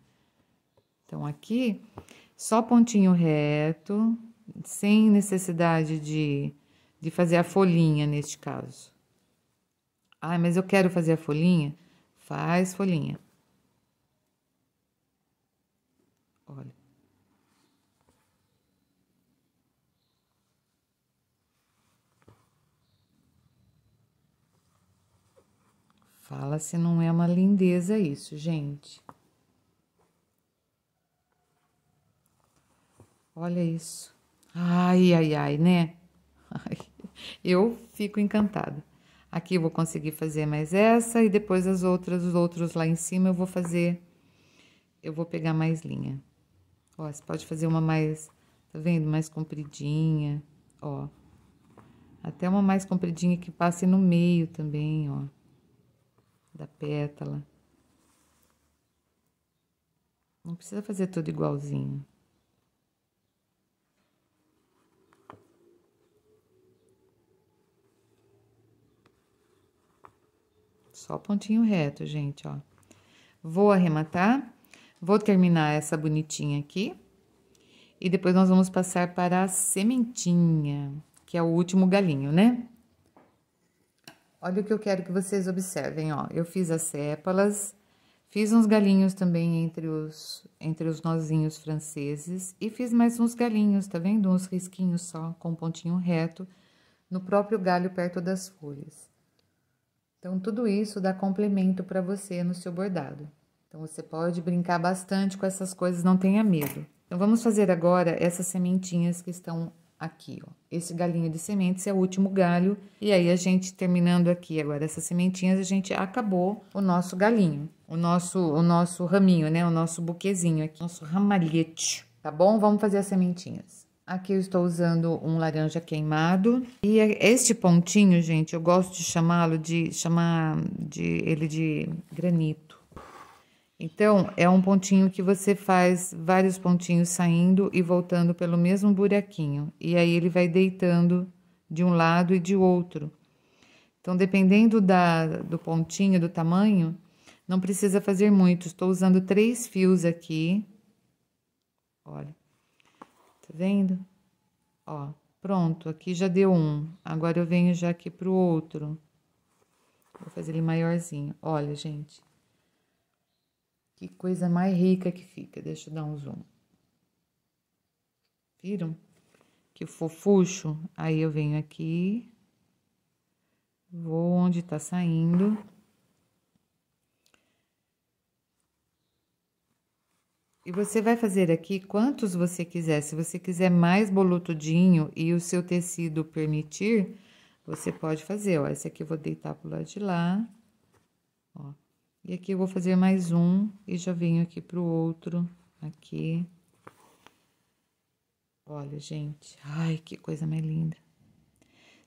Então, aqui, só pontinho reto, sem necessidade de, de fazer a folhinha neste caso. Ah, mas eu quero fazer a folhinha? Faz folhinha. Fala se não é uma lindeza isso, gente. Olha isso. Ai, ai, ai, né? eu fico encantada. Aqui eu vou conseguir fazer mais essa e depois as outras, os outros lá em cima eu vou fazer. Eu vou pegar mais linha. Ó, você pode fazer uma mais, tá vendo? Mais compridinha, ó. Até uma mais compridinha que passe no meio também, ó da pétala. Não precisa fazer tudo igualzinho. Só pontinho reto, gente, ó. Vou arrematar, vou terminar essa bonitinha aqui. E depois nós vamos passar para a sementinha, que é o último galinho, né? Olha o que eu quero que vocês observem, ó. Eu fiz as sépalas, fiz uns galinhos também entre os, entre os nozinhos franceses e fiz mais uns galinhos, tá vendo? Uns risquinhos só, com um pontinho reto, no próprio galho perto das folhas. Então, tudo isso dá complemento para você no seu bordado. Então, você pode brincar bastante com essas coisas, não tenha medo. Então, vamos fazer agora essas sementinhas que estão aqui, ó. Esse galinho de sementes é o último galho. E aí, a gente terminando aqui agora essas sementinhas, a gente acabou o nosso galinho. O nosso, o nosso raminho, né? O nosso buquezinho aqui, nosso ramalhete, tá bom? Vamos fazer as sementinhas. Aqui eu estou usando um laranja queimado. E é, este pontinho, gente, eu gosto de chamá-lo de... chamar de, ele de granito então, é um pontinho que você faz vários pontinhos saindo e voltando pelo mesmo buraquinho. E aí ele vai deitando de um lado e de outro. Então, dependendo da, do pontinho, do tamanho, não precisa fazer muito. Estou usando três fios aqui. Olha, tá vendo? Ó, pronto, aqui já deu um. Agora eu venho já aqui pro outro. Vou fazer ele maiorzinho. Olha, gente. Que coisa mais rica que fica. Deixa eu dar um zoom. Viram? Que fofucho. Aí eu venho aqui. Vou onde tá saindo. E você vai fazer aqui quantos você quiser. Se você quiser mais bolotudinho e o seu tecido permitir, você pode fazer. Ó, esse aqui eu vou deitar pro lado de lá. Ó. E aqui eu vou fazer mais um e já venho aqui pro outro, aqui. Olha, gente, ai, que coisa mais linda.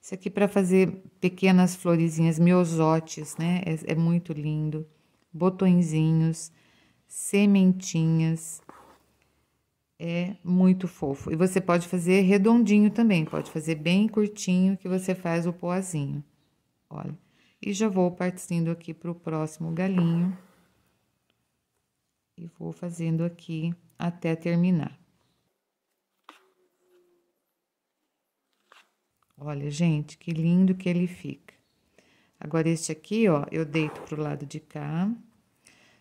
Isso aqui para fazer pequenas florezinhas, miosotes, né? É, é muito lindo. Botõezinhos, sementinhas. É muito fofo. E você pode fazer redondinho também, pode fazer bem curtinho que você faz o poazinho. Olha. E já vou partindo aqui para o próximo galinho. E vou fazendo aqui até terminar. Olha, gente, que lindo que ele fica. Agora, este aqui, ó, eu deito pro lado de cá.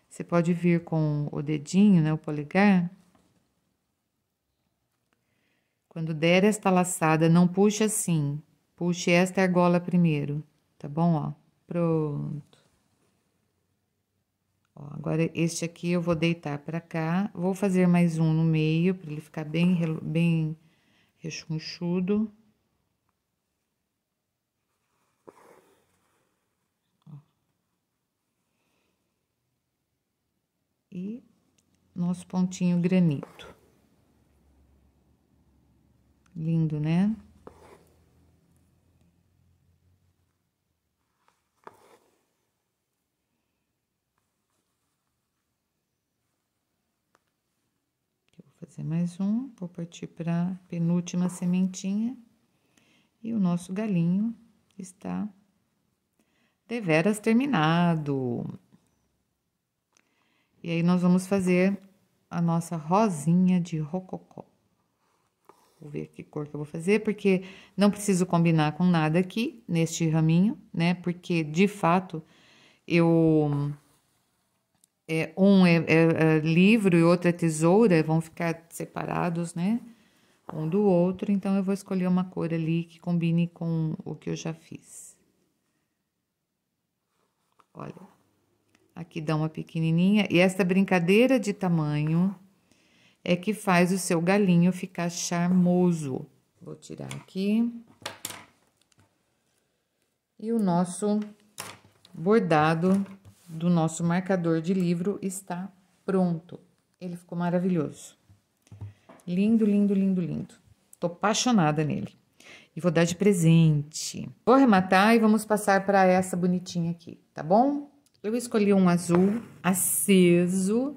Você pode vir com o dedinho, né, o polegar. Quando der esta laçada, não puxe assim. Puxe esta argola primeiro, tá bom, ó? Pronto. Ó, agora, este aqui eu vou deitar pra cá. Vou fazer mais um no meio, pra ele ficar bem, bem rechonchudo. E nosso pontinho granito. Lindo, né? fazer mais um, vou partir para a penúltima sementinha. E o nosso galinho está deveras terminado. E aí nós vamos fazer a nossa rosinha de rococó. Vou ver que cor que eu vou fazer, porque não preciso combinar com nada aqui neste raminho, né? Porque de fato eu é, um é, é, é, livro e outro é tesoura, vão ficar separados, né? Um do outro, então eu vou escolher uma cor ali que combine com o que eu já fiz. Olha, aqui dá uma pequenininha. E esta brincadeira de tamanho é que faz o seu galinho ficar charmoso. Vou tirar aqui. E o nosso bordado do nosso marcador de livro está pronto. Ele ficou maravilhoso. Lindo, lindo, lindo, lindo. Tô apaixonada nele. E vou dar de presente. Vou arrematar e vamos passar para essa bonitinha aqui, tá bom? Eu escolhi um azul aceso.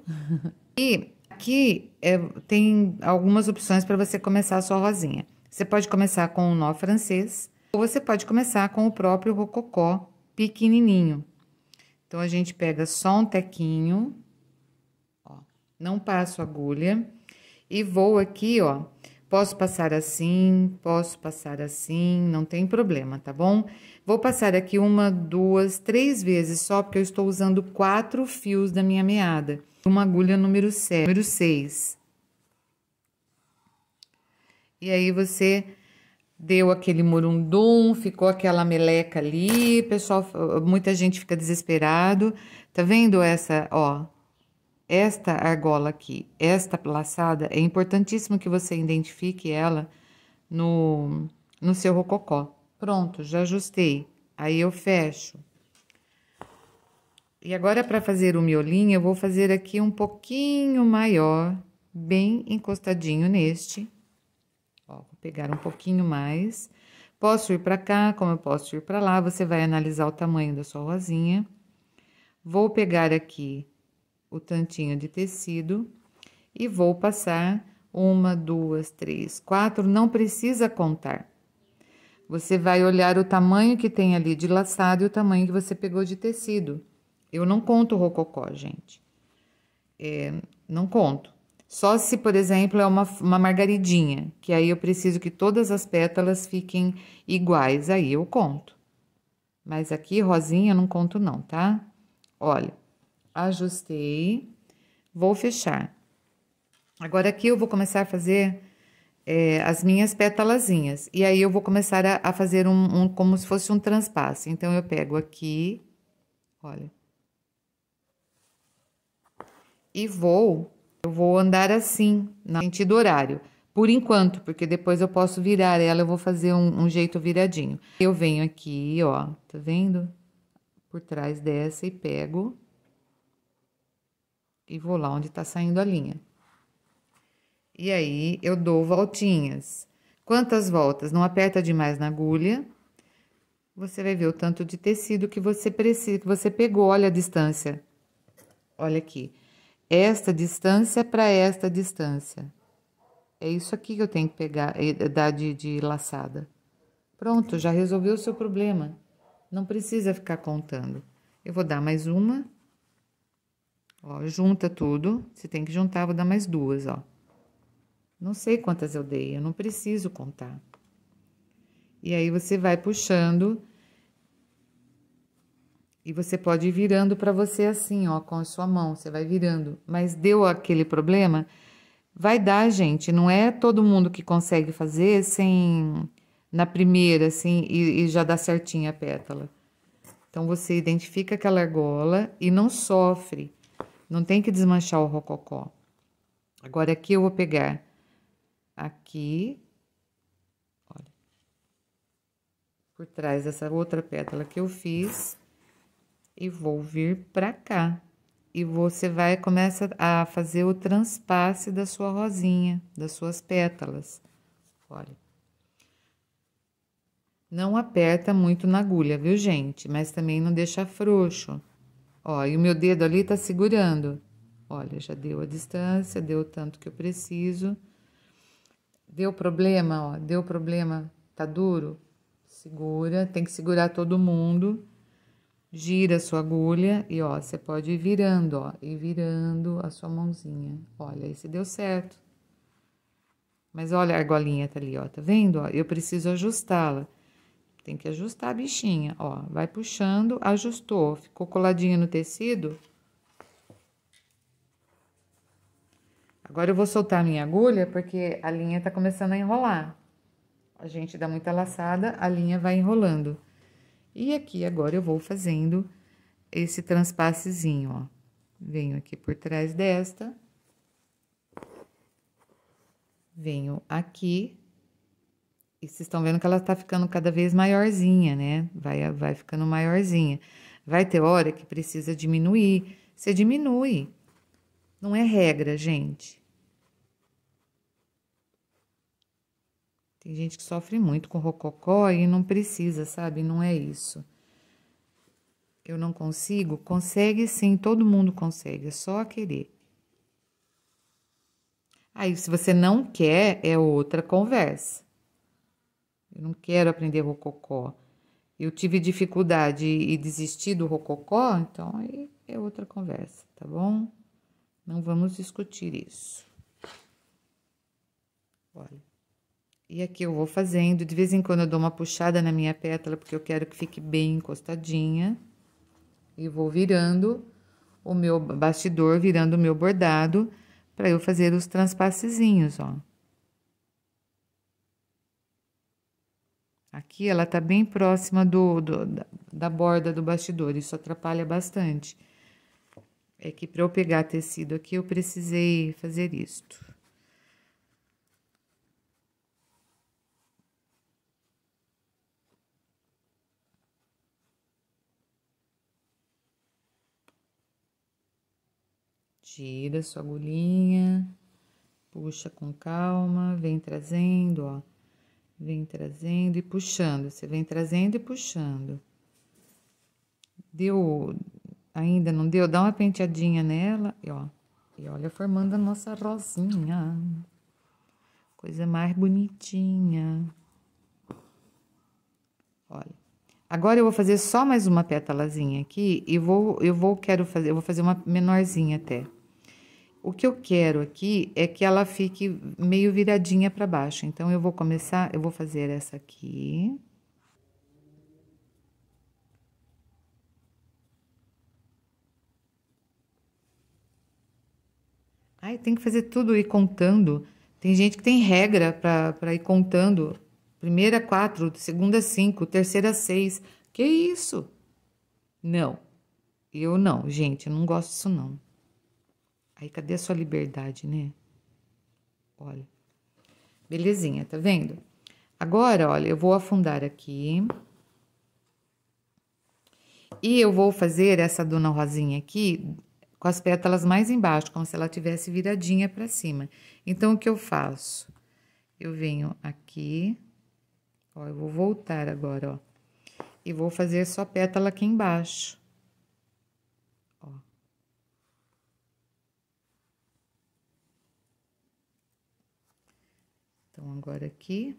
e aqui é, tem algumas opções para você começar a sua rosinha. Você pode começar com o um nó francês, ou você pode começar com o próprio rococó pequenininho. Então, a gente pega só um tequinho, ó, não passo agulha, e vou aqui, ó, posso passar assim, posso passar assim, não tem problema, tá bom? Vou passar aqui uma, duas, três vezes só, porque eu estou usando quatro fios da minha meada. Uma agulha número seis. número E aí, você deu aquele murundum ficou aquela meleca ali, pessoal, muita gente fica desesperado. Tá vendo essa, ó? Esta argola aqui, esta laçada, é importantíssimo que você identifique ela no, no seu rococó. Pronto, já ajustei. Aí eu fecho. E agora, para fazer o miolinho, eu vou fazer aqui um pouquinho maior, bem encostadinho neste. Ó, vou pegar um pouquinho mais. Posso ir para cá, como eu posso ir para lá. Você vai analisar o tamanho da sua rosinha. Vou pegar aqui o tantinho de tecido e vou passar uma, duas, três, quatro. Não precisa contar. Você vai olhar o tamanho que tem ali de laçado e o tamanho que você pegou de tecido. Eu não conto rococó, gente. É, não conto. Só se, por exemplo, é uma, uma margaridinha, que aí eu preciso que todas as pétalas fiquem iguais, aí eu conto. Mas aqui, rosinha, eu não conto não, tá? Olha, ajustei, vou fechar. Agora aqui eu vou começar a fazer é, as minhas pétalazinhas. E aí eu vou começar a, a fazer um, um, como se fosse um transpasse. Então, eu pego aqui, olha. E vou eu vou andar assim, no sentido horário. Por enquanto, porque depois eu posso virar ela, eu vou fazer um, um jeito viradinho. Eu venho aqui, ó, tá vendo? Por trás dessa e pego. E vou lá onde tá saindo a linha. E aí, eu dou voltinhas. Quantas voltas? Não aperta demais na agulha. Você vai ver o tanto de tecido que você precisa, que você pegou. Olha a distância. Olha aqui esta distância para esta distância. É isso aqui que eu tenho que pegar, dar de, de laçada. Pronto, já resolveu o seu problema. Não precisa ficar contando. Eu vou dar mais uma. Ó, junta tudo. Se tem que juntar, vou dar mais duas, ó. Não sei quantas eu dei, eu não preciso contar. E aí você vai puxando e você pode ir virando para você assim, ó, com a sua mão, você vai virando. Mas deu aquele problema? Vai dar, gente. Não é todo mundo que consegue fazer sem na primeira, assim, e, e já dá certinha a pétala. Então você identifica aquela argola e não sofre. Não tem que desmanchar o rococó. Agora aqui eu vou pegar aqui, olha, por trás dessa outra pétala que eu fiz e vou vir para cá. E você vai começa a fazer o transpasse da sua rosinha, das suas pétalas. Olha. Não aperta muito na agulha, viu, gente? Mas também não deixa frouxo. Ó, e o meu dedo ali tá segurando. Olha, já deu a distância, deu o tanto que eu preciso. Deu problema, ó, deu problema, tá duro? Segura, tem que segurar todo mundo gira a sua agulha e ó, você pode ir virando, ó, e virando a sua mãozinha. Olha, esse deu certo. Mas olha a argolinha tá ali, ó, tá vendo? Ó, eu preciso ajustá-la. Tem que ajustar a bichinha, ó, vai puxando, ajustou, ficou coladinha no tecido. Agora eu vou soltar a minha agulha porque a linha tá começando a enrolar. A gente dá muita laçada, a linha vai enrolando. E aqui agora eu vou fazendo esse transpassezinho, ó. Venho aqui por trás desta. Venho aqui. E vocês estão vendo que ela tá ficando cada vez maiorzinha, né? Vai, vai ficando maiorzinha. Vai ter hora que precisa diminuir. Você diminui. Não é regra, gente. Tem gente que sofre muito com rococó e não precisa, sabe? Não é isso. Eu não consigo? Consegue sim, todo mundo consegue, é só querer. Aí, se você não quer, é outra conversa. Eu não quero aprender rococó. Eu tive dificuldade e desisti do rococó, então aí é outra conversa, tá bom? Não vamos discutir isso. Olha. E aqui é eu vou fazendo, de vez em quando eu dou uma puxada na minha pétala, porque eu quero que fique bem encostadinha. E vou virando o meu bastidor, virando o meu bordado, para eu fazer os transpassezinhos, ó. Aqui ela tá bem próxima do, do da, da borda do bastidor, isso atrapalha bastante. É que para eu pegar tecido aqui, eu precisei fazer isto. Tira sua agulhinha, puxa com calma, vem trazendo, ó. Vem trazendo e puxando. Você vem trazendo e puxando. Deu. Ainda não deu? Dá uma penteadinha nela e ó. E olha, formando a nossa rosinha. Coisa mais bonitinha. Olha. Agora eu vou fazer só mais uma pétalazinha aqui e vou eu vou quero fazer, eu vou fazer uma menorzinha até. O que eu quero aqui é que ela fique meio viradinha para baixo. Então, eu vou começar, eu vou fazer essa aqui. Ai, tem que fazer tudo e contando. Tem gente que tem regra para ir contando. Primeira quatro, segunda cinco, terceira seis. Que isso? Não. Eu não, gente, eu não gosto disso não. Aí cadê a sua liberdade, né? Olha. Belezinha, tá vendo? Agora, olha, eu vou afundar aqui. E eu vou fazer essa dona Rosinha aqui com as pétalas mais embaixo, como se ela tivesse viradinha para cima. Então, o que eu faço? Eu venho aqui, ó, eu vou voltar agora, ó, e vou fazer só pétala aqui embaixo. Então, agora aqui.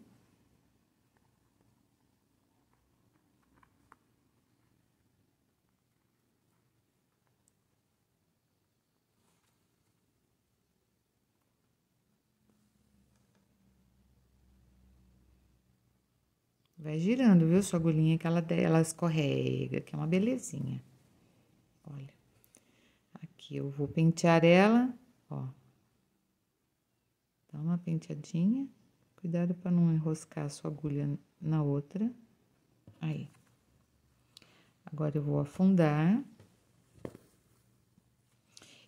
Vai girando, viu? Sua agulhinha que ela, ela escorrega, que é uma belezinha. Olha. Aqui eu vou pentear ela, ó. Dá uma penteadinha. Cuidado para não enroscar a sua agulha na outra. Aí. Agora eu vou afundar.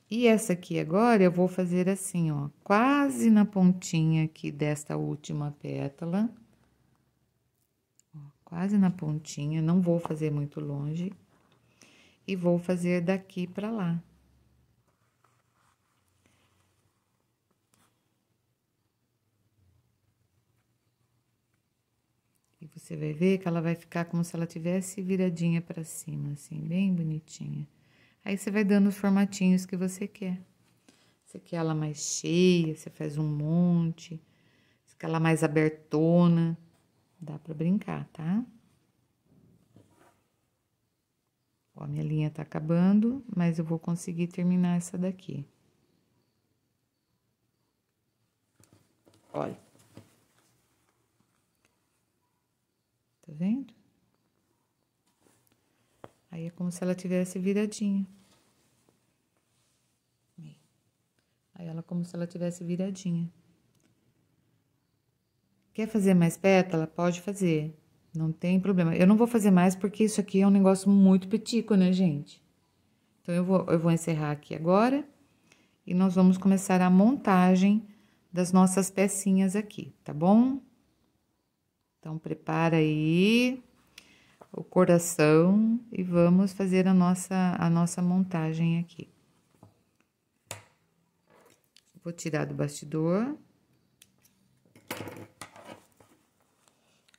E essa aqui agora eu vou fazer assim, ó, quase na pontinha aqui desta última pétala. Ó, quase na pontinha, não vou fazer muito longe. E vou fazer daqui pra lá. Você vai ver que ela vai ficar como se ela tivesse viradinha para cima, assim, bem bonitinha. Aí você vai dando os formatinhos que você quer. Você quer ela mais cheia, você faz um monte. Você quer ela mais abertona. Dá para brincar, tá? Ó, minha linha tá acabando, mas eu vou conseguir terminar essa daqui. Olha. tá vendo? Aí é como se ela tivesse viradinha. Aí ela como se ela tivesse viradinha. Quer fazer mais pétala? Pode fazer. Não tem problema. Eu não vou fazer mais porque isso aqui é um negócio muito petico, né, gente? Então, eu vou, eu vou encerrar aqui agora e nós vamos começar a montagem das nossas pecinhas aqui, tá bom? Então, prepara aí o coração e vamos fazer a nossa, a nossa montagem aqui. Vou tirar do bastidor.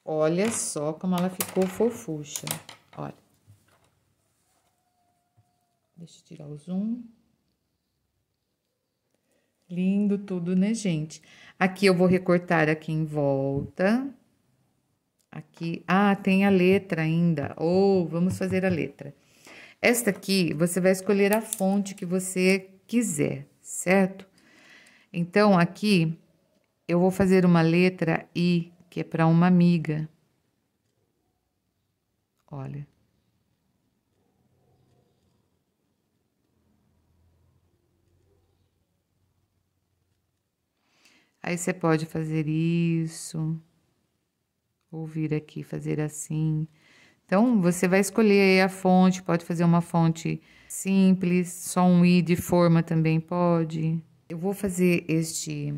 Olha só como ela ficou fofucha. Olha. Deixa eu tirar o zoom. Lindo tudo, né, gente? Aqui eu vou recortar aqui em volta. Aqui, ah, tem a letra ainda. Ou oh, vamos fazer a letra. Esta aqui, você vai escolher a fonte que você quiser, certo? Então, aqui, eu vou fazer uma letra I, que é para uma amiga. Olha. Aí você pode fazer isso. Vou vir aqui fazer assim. Então, você vai escolher a fonte, pode fazer uma fonte simples, só um i de forma também pode. Eu vou fazer este,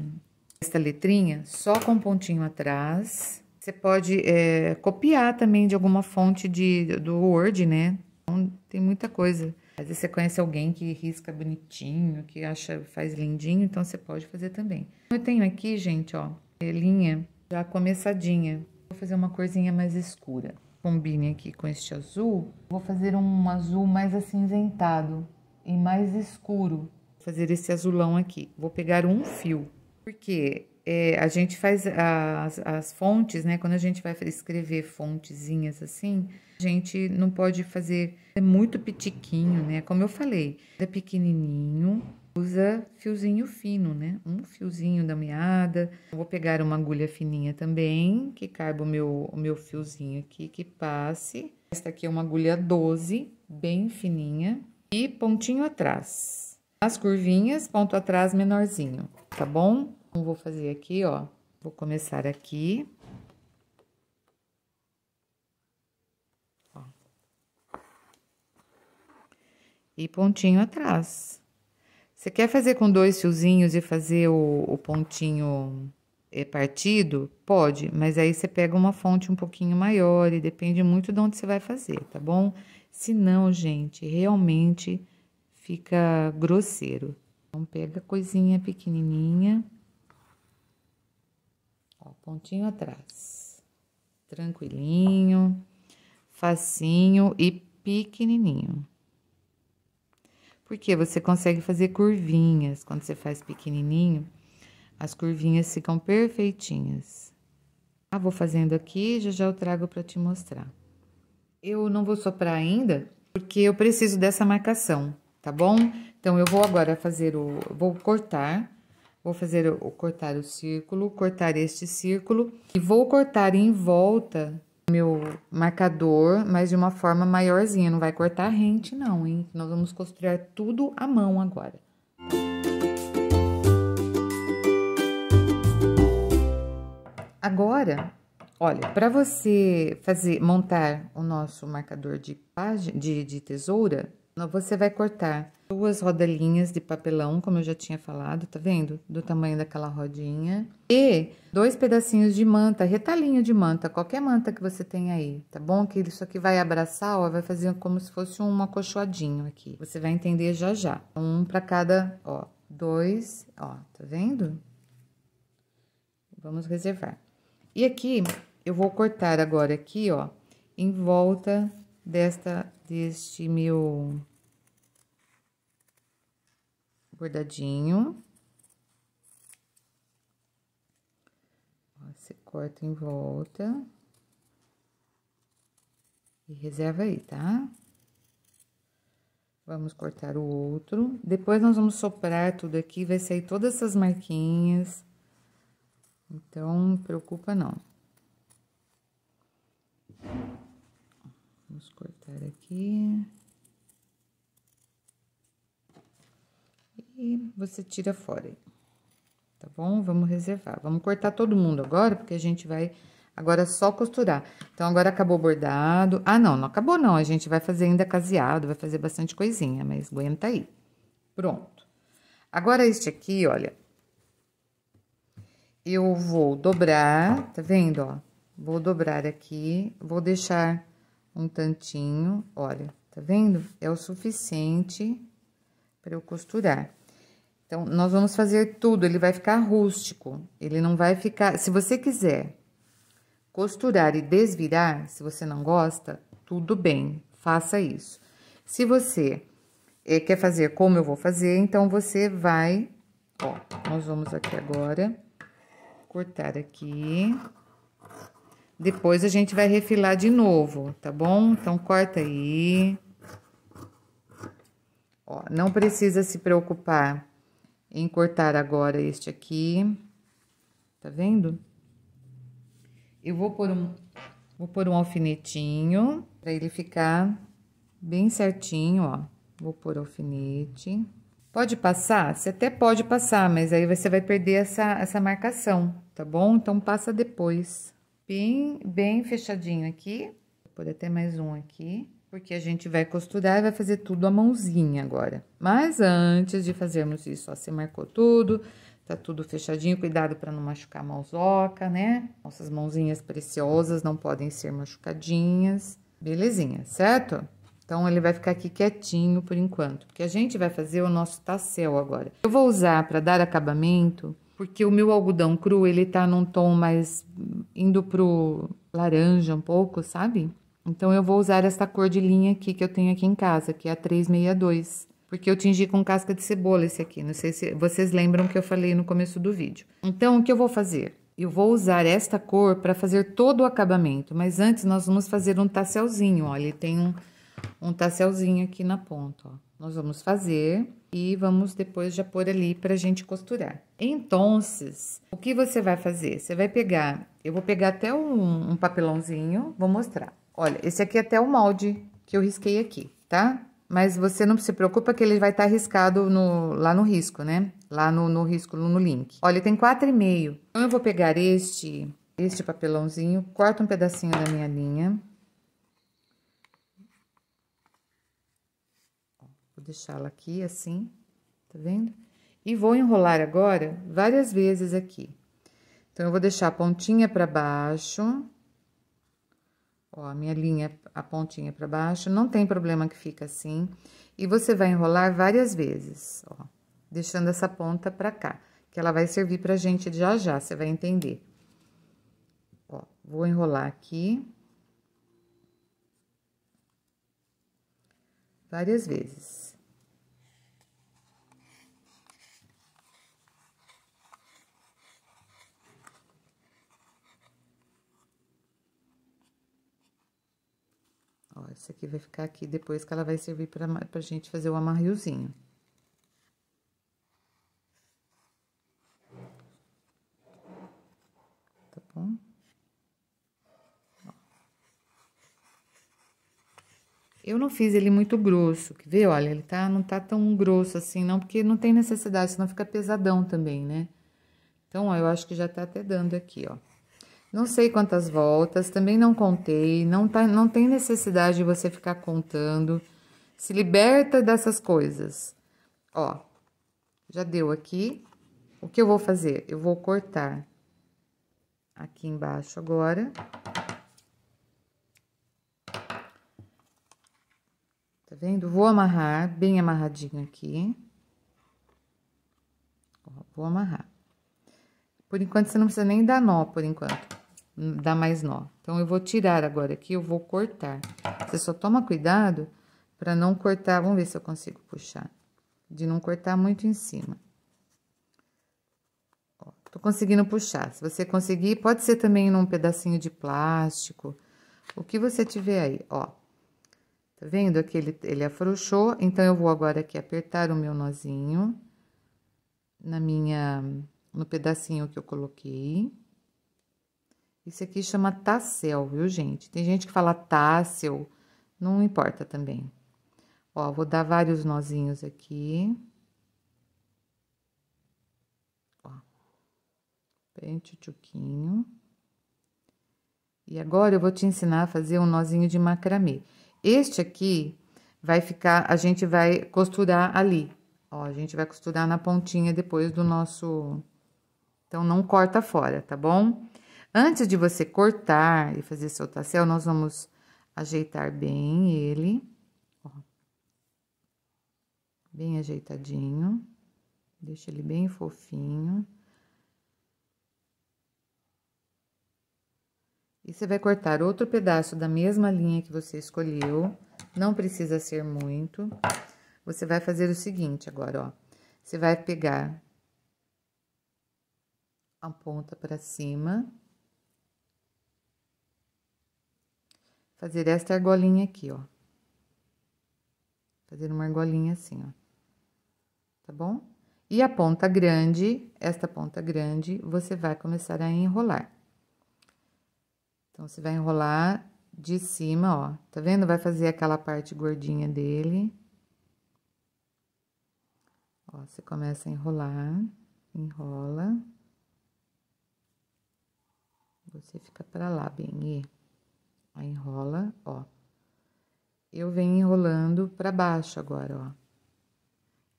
esta letrinha só com um pontinho atrás. Você pode é, copiar também de alguma fonte de, do Word, né? Então, tem muita coisa. Às vezes você conhece alguém que risca bonitinho, que acha, faz lindinho, então você pode fazer também. Eu tenho aqui, gente, ó, linha já começadinha. Vou fazer uma corzinha mais escura. Combine aqui com este azul. Vou fazer um azul mais acinzentado e mais escuro. Vou fazer esse azulão aqui. Vou pegar um fio, porque é, a gente faz as, as, fontes, né? Quando a gente vai escrever fontezinhas assim, a gente não pode fazer é muito pitiquinho, né? Como eu falei, é pequenininho, usa fiozinho fino, né? Um fiozinho da meada. Vou pegar uma agulha fininha também, que caiba o meu, o meu fiozinho aqui, que passe. Esta aqui é uma agulha 12, bem fininha. E pontinho atrás. As curvinhas, ponto atrás menorzinho, tá bom? Então, vou fazer aqui, ó. Vou começar aqui. Ó. E pontinho atrás. Você quer fazer com dois fiozinhos e fazer o, o pontinho eh, partido? Pode, mas aí você pega uma fonte um pouquinho maior e depende muito de onde você vai fazer, tá bom? Se não, gente, realmente fica grosseiro. Então, pega coisinha pequenininha, ó, pontinho atrás, tranquilinho, facinho e pequenininho porque você consegue fazer curvinhas. Quando você faz pequenininho, as curvinhas ficam perfeitinhas. Ah, vou fazendo aqui, já já eu trago para te mostrar. Eu não vou soprar ainda, porque eu preciso dessa marcação, tá bom? Então, eu vou agora fazer o... vou cortar, vou fazer o cortar o círculo, cortar este círculo e vou cortar em volta meu marcador, mas de uma forma maiorzinha, não vai cortar rente não, hein? Nós vamos costurar tudo à mão agora. Agora, olha, para você fazer montar o nosso marcador de página de, de tesoura, você vai cortar duas rodelinhas de papelão, como eu já tinha falado, tá vendo? Do tamanho daquela rodinha. E dois pedacinhos de manta, retalhinho de manta, qualquer manta que você tem aí, tá bom? Que isso aqui vai abraçar, ó, vai fazer como se fosse um acolchoadinho aqui. Você vai entender já já. Um para cada, ó, dois, ó, tá vendo? Vamos reservar. E aqui, eu vou cortar agora aqui, ó, em volta desta, deste meu bordadinho. você corta em volta. E reserva aí, tá? Vamos cortar o outro. Depois, nós vamos soprar tudo aqui, vai sair todas essas marquinhas. Então, não preocupa não. Vamos cortar aqui. e você tira fora aí. Tá bom? Vamos reservar. Vamos cortar todo mundo agora, porque a gente vai agora só costurar. Então, agora acabou o bordado. Ah, não, não acabou não. A gente vai fazer ainda caseado, vai fazer bastante coisinha, mas aguenta aí. Pronto. Agora, este aqui, olha. Eu vou dobrar, tá vendo, ó? Vou dobrar aqui, vou deixar um tantinho, olha, tá vendo? É o suficiente para eu costurar. Então, nós vamos fazer tudo, ele vai ficar rústico, ele não vai ficar... Se você quiser costurar e desvirar, se você não gosta, tudo bem, faça isso. Se você eh, quer fazer como eu vou fazer, então você vai... Ó, nós vamos aqui agora cortar aqui. Depois a gente vai refilar de novo, tá bom? Então, corta aí. Ó, não precisa se preocupar encortar agora este aqui, tá vendo? Eu vou pôr um, vou pôr um alfinetinho para ele ficar bem certinho, ó. Vou pôr alfinete. Pode passar? Você até pode passar, mas aí você vai perder essa, essa marcação, tá bom? Então, passa depois. Bem, bem fechadinho aqui. Vou pôr até mais um aqui porque a gente vai costurar e vai fazer tudo à mãozinha agora. Mas antes de fazermos isso, ó, você marcou tudo, tá tudo fechadinho, cuidado para não machucar a mãozoca, né? Nossas mãozinhas preciosas não podem ser machucadinhas. Belezinha, certo? Então, ele vai ficar aqui quietinho por enquanto, porque a gente vai fazer o nosso tassel agora. Eu vou usar para dar acabamento, porque o meu algodão cru, ele tá num tom mais hum, indo pro laranja um pouco, sabe? Então eu vou usar esta cor de linha aqui que eu tenho aqui em casa, que é a 362. Porque eu tingi com casca de cebola esse aqui, não sei se vocês lembram que eu falei no começo do vídeo. Então, o que eu vou fazer? Eu vou usar esta cor para fazer todo o acabamento, mas antes nós vamos fazer um tasselzinho, olha, tem um, um tasselzinho aqui na ponta, ó. Nós vamos fazer e vamos depois já pôr ali pra gente costurar. Então, o que você vai fazer? Você vai pegar, eu vou pegar até um, um papelãozinho, vou mostrar. Olha, esse aqui é até o molde que eu risquei aqui, tá? Mas você não se preocupa que ele vai estar tá riscado no, lá no risco, né? Lá no, no risco, no link. Olha, tem quatro e meio. Então, eu vou pegar este, este papelãozinho, corto um pedacinho da minha linha. Vou deixá-la aqui, assim, tá vendo? E vou enrolar agora várias vezes aqui. Então, eu vou deixar a pontinha para baixo Ó, a minha linha, a pontinha para baixo, não tem problema que fica assim. E você vai enrolar várias vezes, ó, deixando essa ponta para cá, que ela vai servir pra gente já já, você vai entender. Ó, vou enrolar aqui. Várias vezes. Ó, esse aqui vai ficar aqui depois que ela vai servir pra, pra gente fazer o amarriozinho. Tá bom? Eu não fiz ele muito grosso, que vê, olha, ele tá, não tá tão grosso assim não, porque não tem necessidade, senão fica pesadão também, né? Então, ó, eu acho que já tá até dando aqui, ó. Não sei quantas voltas, também não contei, não, tá, não tem necessidade de você ficar contando. Se liberta dessas coisas. Ó, já deu aqui. O que eu vou fazer? Eu vou cortar aqui embaixo agora. Tá vendo? Vou amarrar bem amarradinho aqui. Ó, vou amarrar. Por enquanto, você não precisa nem dar nó, por enquanto dá mais nó. Então, eu vou tirar agora aqui, eu vou cortar. Você só toma cuidado para não cortar, vamos ver se eu consigo puxar, de não cortar muito em cima. Ó, tô conseguindo puxar, se você conseguir, pode ser também num pedacinho de plástico, o que você tiver aí, ó. Tá vendo aqui, ele, ele afrouxou, então eu vou agora aqui apertar o meu nozinho na minha, no pedacinho que eu coloquei. Isso aqui chama tassel, viu, gente? Tem gente que fala tassel, não importa também. Ó, vou dar vários nozinhos aqui. Ó. Bem tchutchuquinho. E agora eu vou te ensinar a fazer um nozinho de macramê. Este aqui vai ficar, a gente vai costurar ali. Ó, a gente vai costurar na pontinha depois do nosso... Então, não corta fora, tá bom? Tá bom? Antes de você cortar e fazer seu tassel, nós vamos ajeitar bem ele. Ó, bem ajeitadinho. Deixa ele bem fofinho. E você vai cortar outro pedaço da mesma linha que você escolheu, não precisa ser muito. Você vai fazer o seguinte agora, ó. Você vai pegar a ponta para cima fazer esta argolinha aqui, ó. Fazer uma argolinha assim, ó. Tá bom? E a ponta grande, esta ponta grande, você vai começar a enrolar. Então, você vai enrolar de cima, ó. Tá vendo? Vai fazer aquela parte gordinha dele. Ó, você começa a enrolar, enrola. Você fica pra lá bem, e enrola, ó. Eu venho enrolando para baixo agora, ó.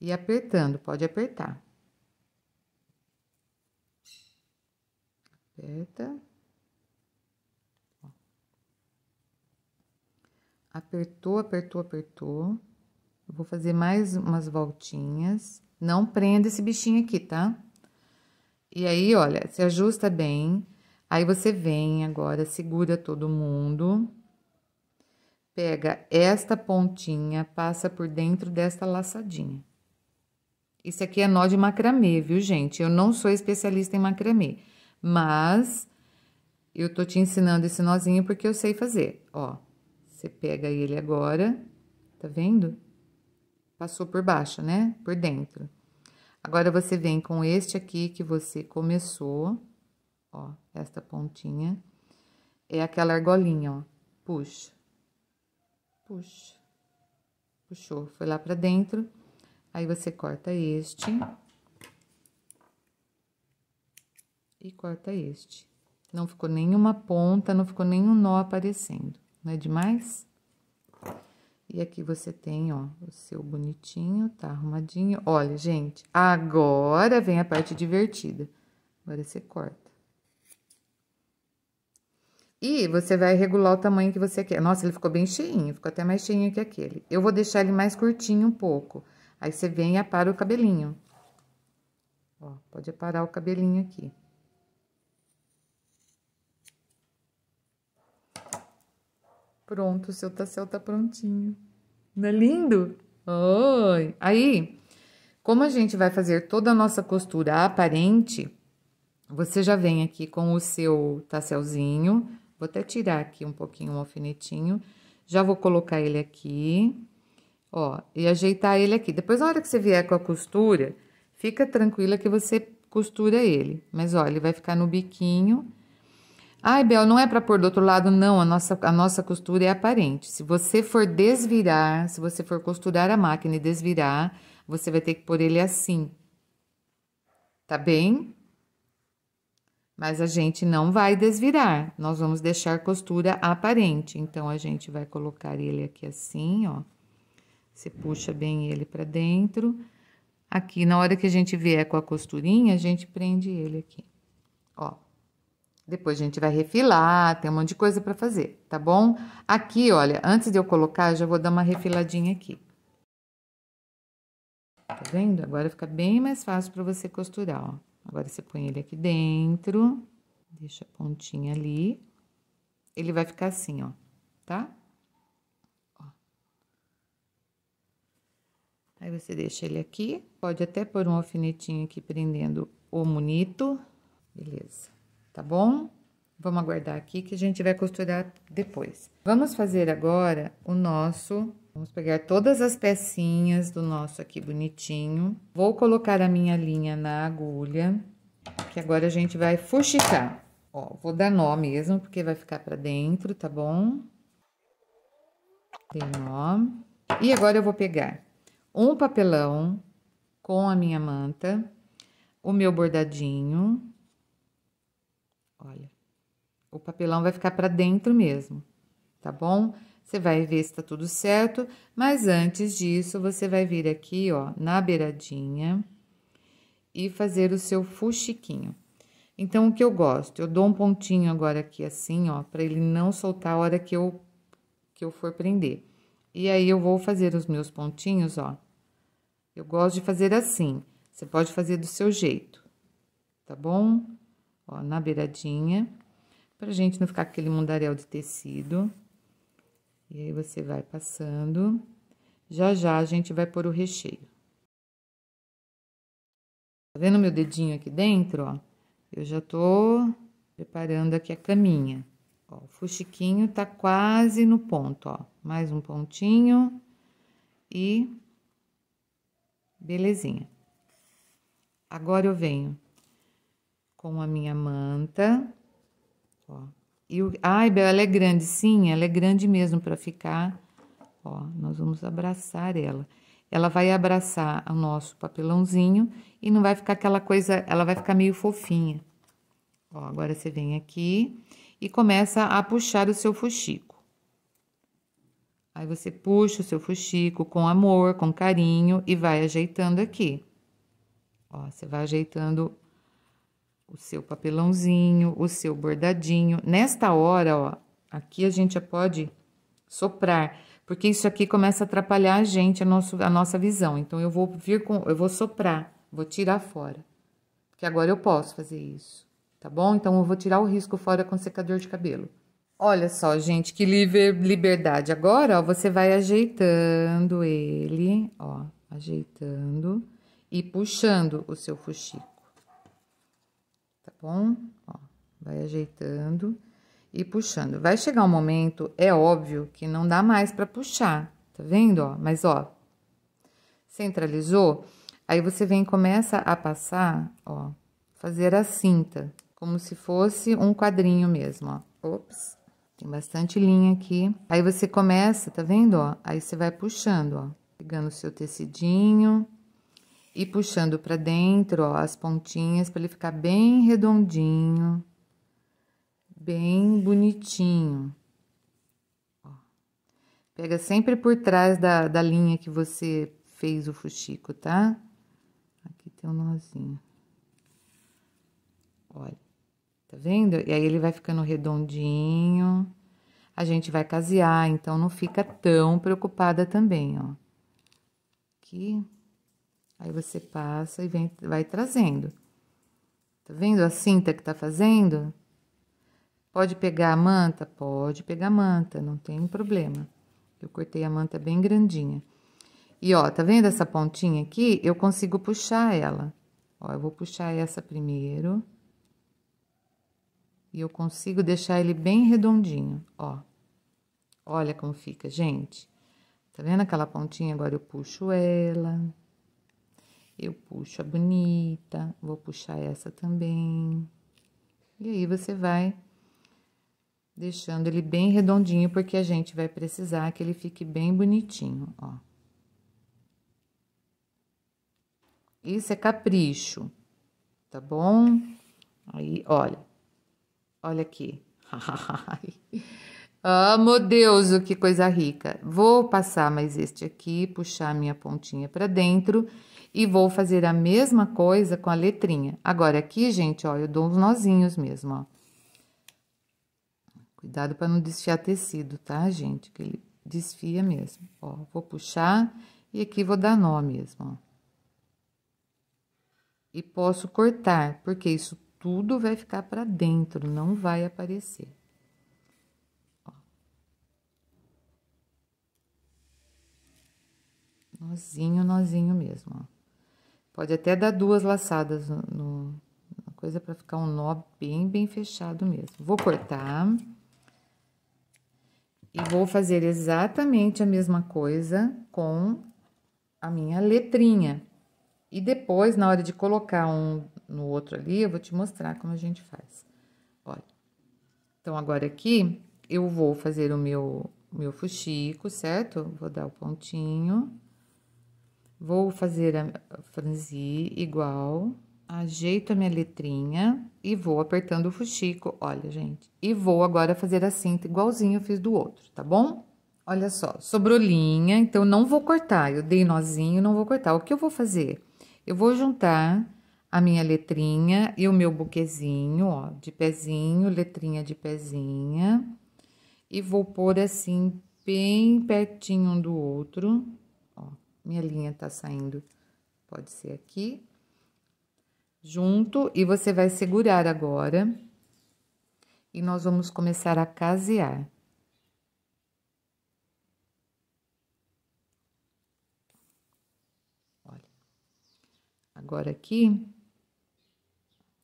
E apertando, pode apertar. Aperta. Apertou, apertou, apertou. Eu vou fazer mais umas voltinhas. Não prenda esse bichinho aqui, tá? E aí, olha, se ajusta bem Aí você vem agora, segura todo mundo, pega esta pontinha, passa por dentro desta laçadinha. Isso aqui é nó de macramê, viu, gente? Eu não sou especialista em macramê, mas eu tô te ensinando esse nozinho porque eu sei fazer. Ó, você pega ele agora, tá vendo? Passou por baixo, né? Por dentro. Agora, você vem com este aqui que você começou ó, esta pontinha é aquela argolinha, ó, puxa, puxa, puxou, foi lá pra dentro, aí você corta este e corta este. Não ficou nenhuma ponta, não ficou nenhum nó aparecendo, não é demais? E aqui você tem, ó, o seu bonitinho, tá arrumadinho. Olha, gente, agora vem a parte divertida. Agora você corta. E você vai regular o tamanho que você quer. Nossa, ele ficou bem cheinho, ficou até mais cheinho que aquele. Eu vou deixar ele mais curtinho um pouco. Aí você vem e apara o cabelinho. Ó, pode aparar o cabelinho aqui. Pronto, o seu tassel tá prontinho. Não é lindo? Oi! Aí, como a gente vai fazer toda a nossa costura aparente, você já vem aqui com o seu tasselzinho Vou até tirar aqui um pouquinho o um alfinetinho. Já vou colocar ele aqui, ó, e ajeitar ele aqui. Depois, na hora que você vier com a costura, fica tranquila que você costura ele. Mas, ó, ele vai ficar no biquinho. Ai, Bel, não é para pôr do outro lado, não. A nossa, a nossa costura é aparente. Se você for desvirar, se você for costurar a máquina e desvirar, você vai ter que pôr ele assim. Tá bem? mas a gente não vai desvirar, nós vamos deixar costura aparente. Então, a gente vai colocar ele aqui assim, ó. Você puxa bem ele para dentro. Aqui, na hora que a gente vier com a costurinha, a gente prende ele aqui, ó. Depois a gente vai refilar, tem um monte de coisa para fazer, tá bom? Aqui, olha, antes de eu colocar, já vou dar uma refiladinha aqui. Tá vendo? Agora fica bem mais fácil para você costurar, ó. Agora você põe ele aqui dentro, deixa a pontinha ali. Ele vai ficar assim, ó, tá? Ó. Aí você deixa ele aqui, pode até pôr um alfinetinho aqui prendendo o monito. Beleza, tá bom? Vamos aguardar aqui que a gente vai costurar depois. Vamos fazer agora o nosso Vamos pegar todas as pecinhas do nosso aqui bonitinho. Vou colocar a minha linha na agulha, que agora a gente vai fuxicar. Ó, vou dar nó mesmo, porque vai ficar pra dentro, tá bom? Tem nó. E agora eu vou pegar um papelão com a minha manta, o meu bordadinho. Olha, o papelão vai ficar pra dentro mesmo, tá bom? Você vai ver se está tudo certo, mas antes disso, você vai vir aqui, ó, na beiradinha e fazer o seu fuxiquinho. Então, o que eu gosto? Eu dou um pontinho agora aqui assim, ó, para ele não soltar a hora que eu, que eu for prender. E aí, eu vou fazer os meus pontinhos, ó. Eu gosto de fazer assim. Você pode fazer do seu jeito, tá bom? Ó, na beiradinha, pra gente não ficar aquele mundaréu de tecido. E aí você vai passando. Já já a gente vai pôr o recheio. Tá vendo meu dedinho aqui dentro, ó? Eu já tô preparando aqui a caminha. Ó, o fuxiquinho tá quase no ponto, ó. Mais um pontinho e belezinha. Agora eu venho com a minha manta, ó, e o, ai, Bel, ela é grande. Sim, ela é grande mesmo para ficar. Ó, nós vamos abraçar ela. Ela vai abraçar o nosso papelãozinho e não vai ficar aquela coisa, ela vai ficar meio fofinha. Ó, agora você vem aqui e começa a puxar o seu fuxico. Aí você puxa o seu fuxico com amor, com carinho e vai ajeitando aqui. Ó, você vai ajeitando o seu papelãozinho, o seu bordadinho. Nesta hora, ó, aqui a gente já pode soprar, porque isso aqui começa a atrapalhar a gente, a, nosso, a nossa visão. Então, eu vou vir com, eu vou soprar, vou tirar fora, porque agora eu posso fazer isso, tá bom? Então, eu vou tirar o risco fora com secador de cabelo. Olha só, gente, que liberdade. Agora, ó, você vai ajeitando ele, ó, ajeitando e puxando o seu fuxico bom? Ó, vai ajeitando e puxando. Vai chegar um momento, é óbvio, que não dá mais para puxar, tá vendo? Ó, mas ó, centralizou, aí você vem e começa a passar, ó, fazer a cinta, como se fosse um quadrinho mesmo, ó. Ops, tem bastante linha aqui. Aí você começa, tá vendo, ó? Aí você vai puxando, ó, pegando o seu tecidinho e puxando para dentro ó, as pontinhas para ele ficar bem redondinho, bem bonitinho. Ó. Pega sempre por trás da, da linha que você fez o fuxico, tá? Aqui tem um nozinho. Olha, tá vendo? E aí ele vai ficando redondinho. A gente vai casear, então não fica tão preocupada também, ó. Aqui. Aí você passa e vem, vai trazendo. Tá vendo a cinta que tá fazendo? Pode pegar a manta? Pode pegar a manta, não tem problema. Eu cortei a manta bem grandinha. E ó, tá vendo essa pontinha aqui? Eu consigo puxar ela. Ó, eu vou puxar essa primeiro. E eu consigo deixar ele bem redondinho, ó. Olha como fica, gente. Tá vendo aquela pontinha? Agora eu puxo ela. Eu puxo a bonita, vou puxar essa também. E aí você vai deixando ele bem redondinho, porque a gente vai precisar que ele fique bem bonitinho, ó. Isso é capricho, tá bom? Aí, olha, olha aqui. [laughs] Amo Deus, que coisa rica. Vou passar mais este aqui, puxar minha pontinha para dentro e vou fazer a mesma coisa com a letrinha. Agora, aqui, gente, ó, eu dou uns nozinhos mesmo, ó. Cuidado para não desfiar tecido, tá, gente? Que ele desfia mesmo. Ó, vou puxar e aqui vou dar nó mesmo, ó. E posso cortar, porque isso tudo vai ficar para dentro, não vai aparecer. Ó. Nozinho, nozinho mesmo, ó. Pode até dar duas laçadas no, no na coisa para ficar um nó bem, bem fechado mesmo. Vou cortar. E vou fazer exatamente a mesma coisa com a minha letrinha. E depois, na hora de colocar um no outro ali, eu vou te mostrar como a gente faz. Olha. Então, agora aqui, eu vou fazer o meu, meu fuxico, certo? Vou dar o pontinho. Vou fazer a franzi igual, ajeito a minha letrinha e vou apertando o fuxico, olha, gente. E vou agora fazer a cinta igualzinho eu fiz do outro, tá bom? Olha só, sobrou linha, então não vou cortar, eu dei nozinho, não vou cortar. O que eu vou fazer? Eu vou juntar a minha letrinha e o meu buquezinho, ó, de pezinho, letrinha de pezinha. E vou pôr assim, bem pertinho um do outro minha linha tá saindo, pode ser aqui, junto, e você vai segurar agora, e nós vamos começar a casear. Olha, agora aqui,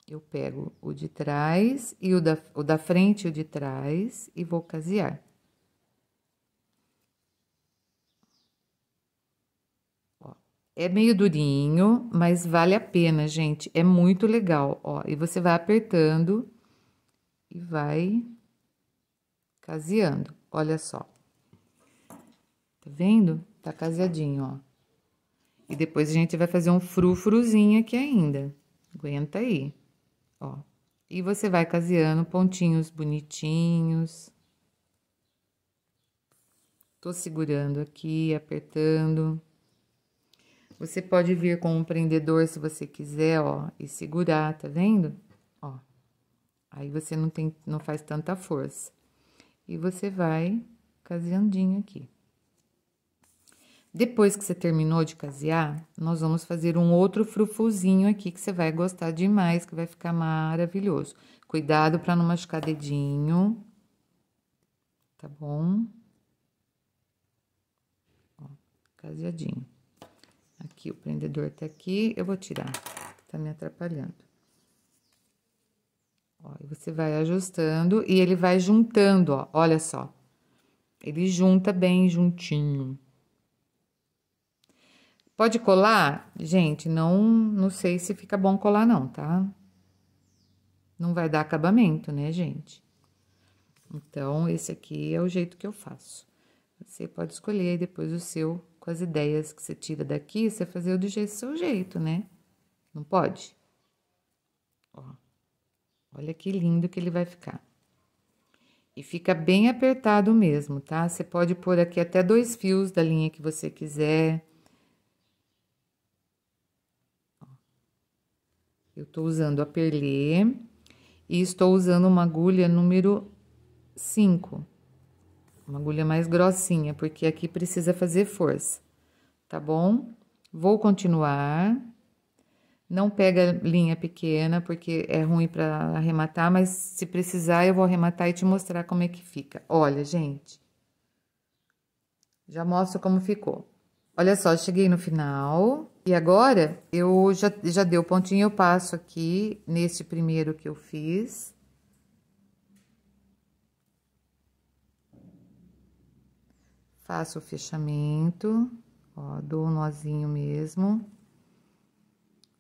eu pego o de trás e o da, o da frente e o de trás e vou casear. É meio durinho, mas vale a pena, gente. É muito legal, ó. E você vai apertando e vai caseando. Olha só. Tá vendo? Tá caseadinho, ó. E depois a gente vai fazer um frufruzinho aqui ainda. Aguenta aí, ó. E você vai caseando pontinhos bonitinhos. Tô segurando aqui, apertando. Você pode vir com um prendedor se você quiser, ó, e segurar, tá vendo? Ó. Aí você não tem não faz tanta força. E você vai caseandinho aqui. Depois que você terminou de casear, nós vamos fazer um outro frufuzinho aqui que você vai gostar demais, que vai ficar maravilhoso. Cuidado para não machucar dedinho, tá bom? Ó, caseadinho aqui, o prendedor tá aqui, eu vou tirar, tá me atrapalhando. Ó, você vai ajustando e ele vai juntando, ó, olha só. Ele junta bem juntinho. Pode colar? Gente, não, não sei se fica bom colar não, tá? Não vai dar acabamento, né, gente? Então, esse aqui é o jeito que eu faço. Você pode escolher depois o seu com as ideias que você tira daqui, você fazer do jeito, seu jeito, né? Não pode? Ó, olha que lindo que ele vai ficar. E fica bem apertado mesmo, tá? Você pode pôr aqui até dois fios da linha que você quiser. Eu tô usando a perlê e estou usando uma agulha número 5 uma agulha mais grossinha, porque aqui precisa fazer força, tá bom? Vou continuar. Não pega linha pequena, porque é ruim para arrematar, mas se precisar eu vou arrematar e te mostrar como é que fica. Olha, gente. Já mostro como ficou. Olha só, cheguei no final. E agora, eu já, já dei o pontinho, eu passo aqui neste primeiro que eu fiz. faço o fechamento, ó, dou um nozinho mesmo.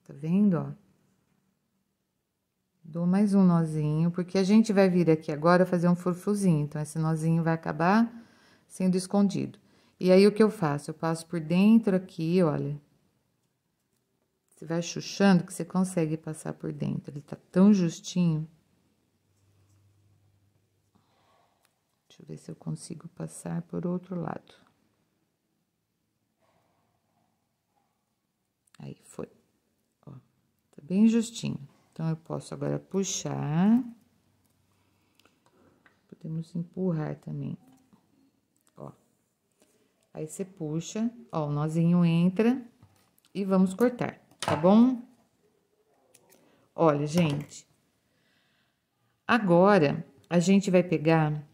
Tá vendo, ó? Dou mais um nozinho, porque a gente vai vir aqui agora fazer um furfuzinho, então esse nozinho vai acabar sendo escondido. E aí, o que eu faço? Eu passo por dentro aqui, olha. Você vai chuchando que você consegue passar por dentro, ele tá tão justinho. Deixa eu ver se eu consigo passar por outro lado. Aí foi. Ó, tá bem justinho. Então, eu posso agora puxar. Podemos empurrar também. Ó. Aí, você puxa, ó, o nozinho entra e vamos cortar, tá bom? Olha, gente. Agora, a gente vai pegar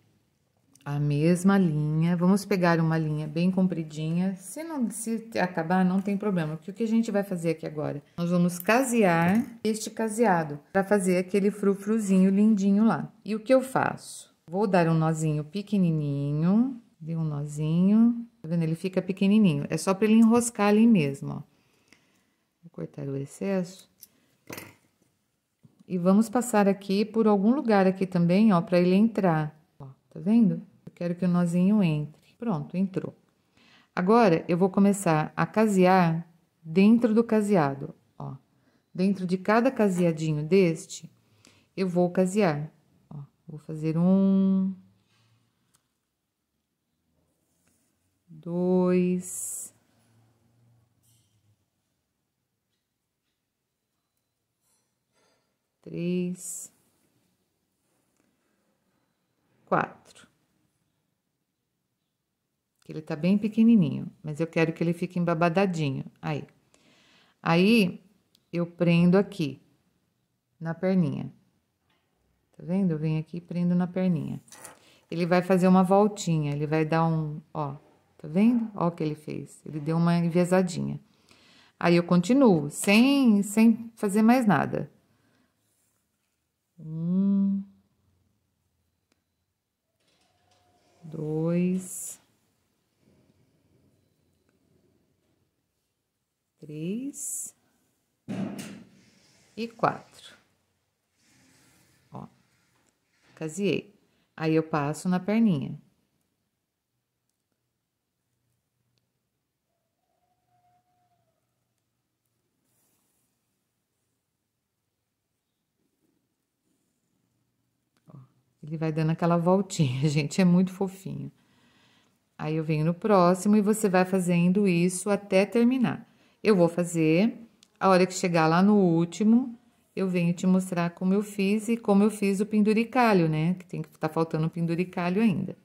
a mesma linha. Vamos pegar uma linha bem compridinha. Se não se acabar, não tem problema, porque o que a gente vai fazer aqui agora? Nós vamos casear este caseado para fazer aquele frufruzinho lindinho lá. E o que eu faço? Vou dar um nozinho pequenininho, dei um nozinho, tá vendo? Ele fica pequenininho. É só para ele enroscar ali mesmo, ó. Vou cortar o excesso. E vamos passar aqui por algum lugar aqui também, ó, para ele entrar. Ó, tá vendo? Eu quero que o nozinho entre. Pronto, entrou. Agora eu vou começar a casear dentro do caseado, ó. Dentro de cada caseadinho deste, eu vou casear. Ó, vou fazer um, dois, três, quatro que ele tá bem pequenininho, mas eu quero que ele fique embabadadinho. Aí. Aí eu prendo aqui na perninha. Tá vendo? Eu venho aqui e prendo na perninha. Ele vai fazer uma voltinha, ele vai dar um, ó, tá vendo? Ó o que ele fez. Ele deu uma enviesadinha. Aí eu continuo, sem, sem fazer mais nada. Um, dois, três e quatro. Ó, casei, Aí eu passo na perninha. ele vai dando aquela voltinha, [laughs] gente, é muito fofinho. Aí eu venho no próximo e você vai fazendo isso até terminar. Eu vou fazer. A hora que chegar lá no último, eu venho te mostrar como eu fiz e como eu fiz o penduricalho, né? Que tem que tá faltando o penduricalho ainda.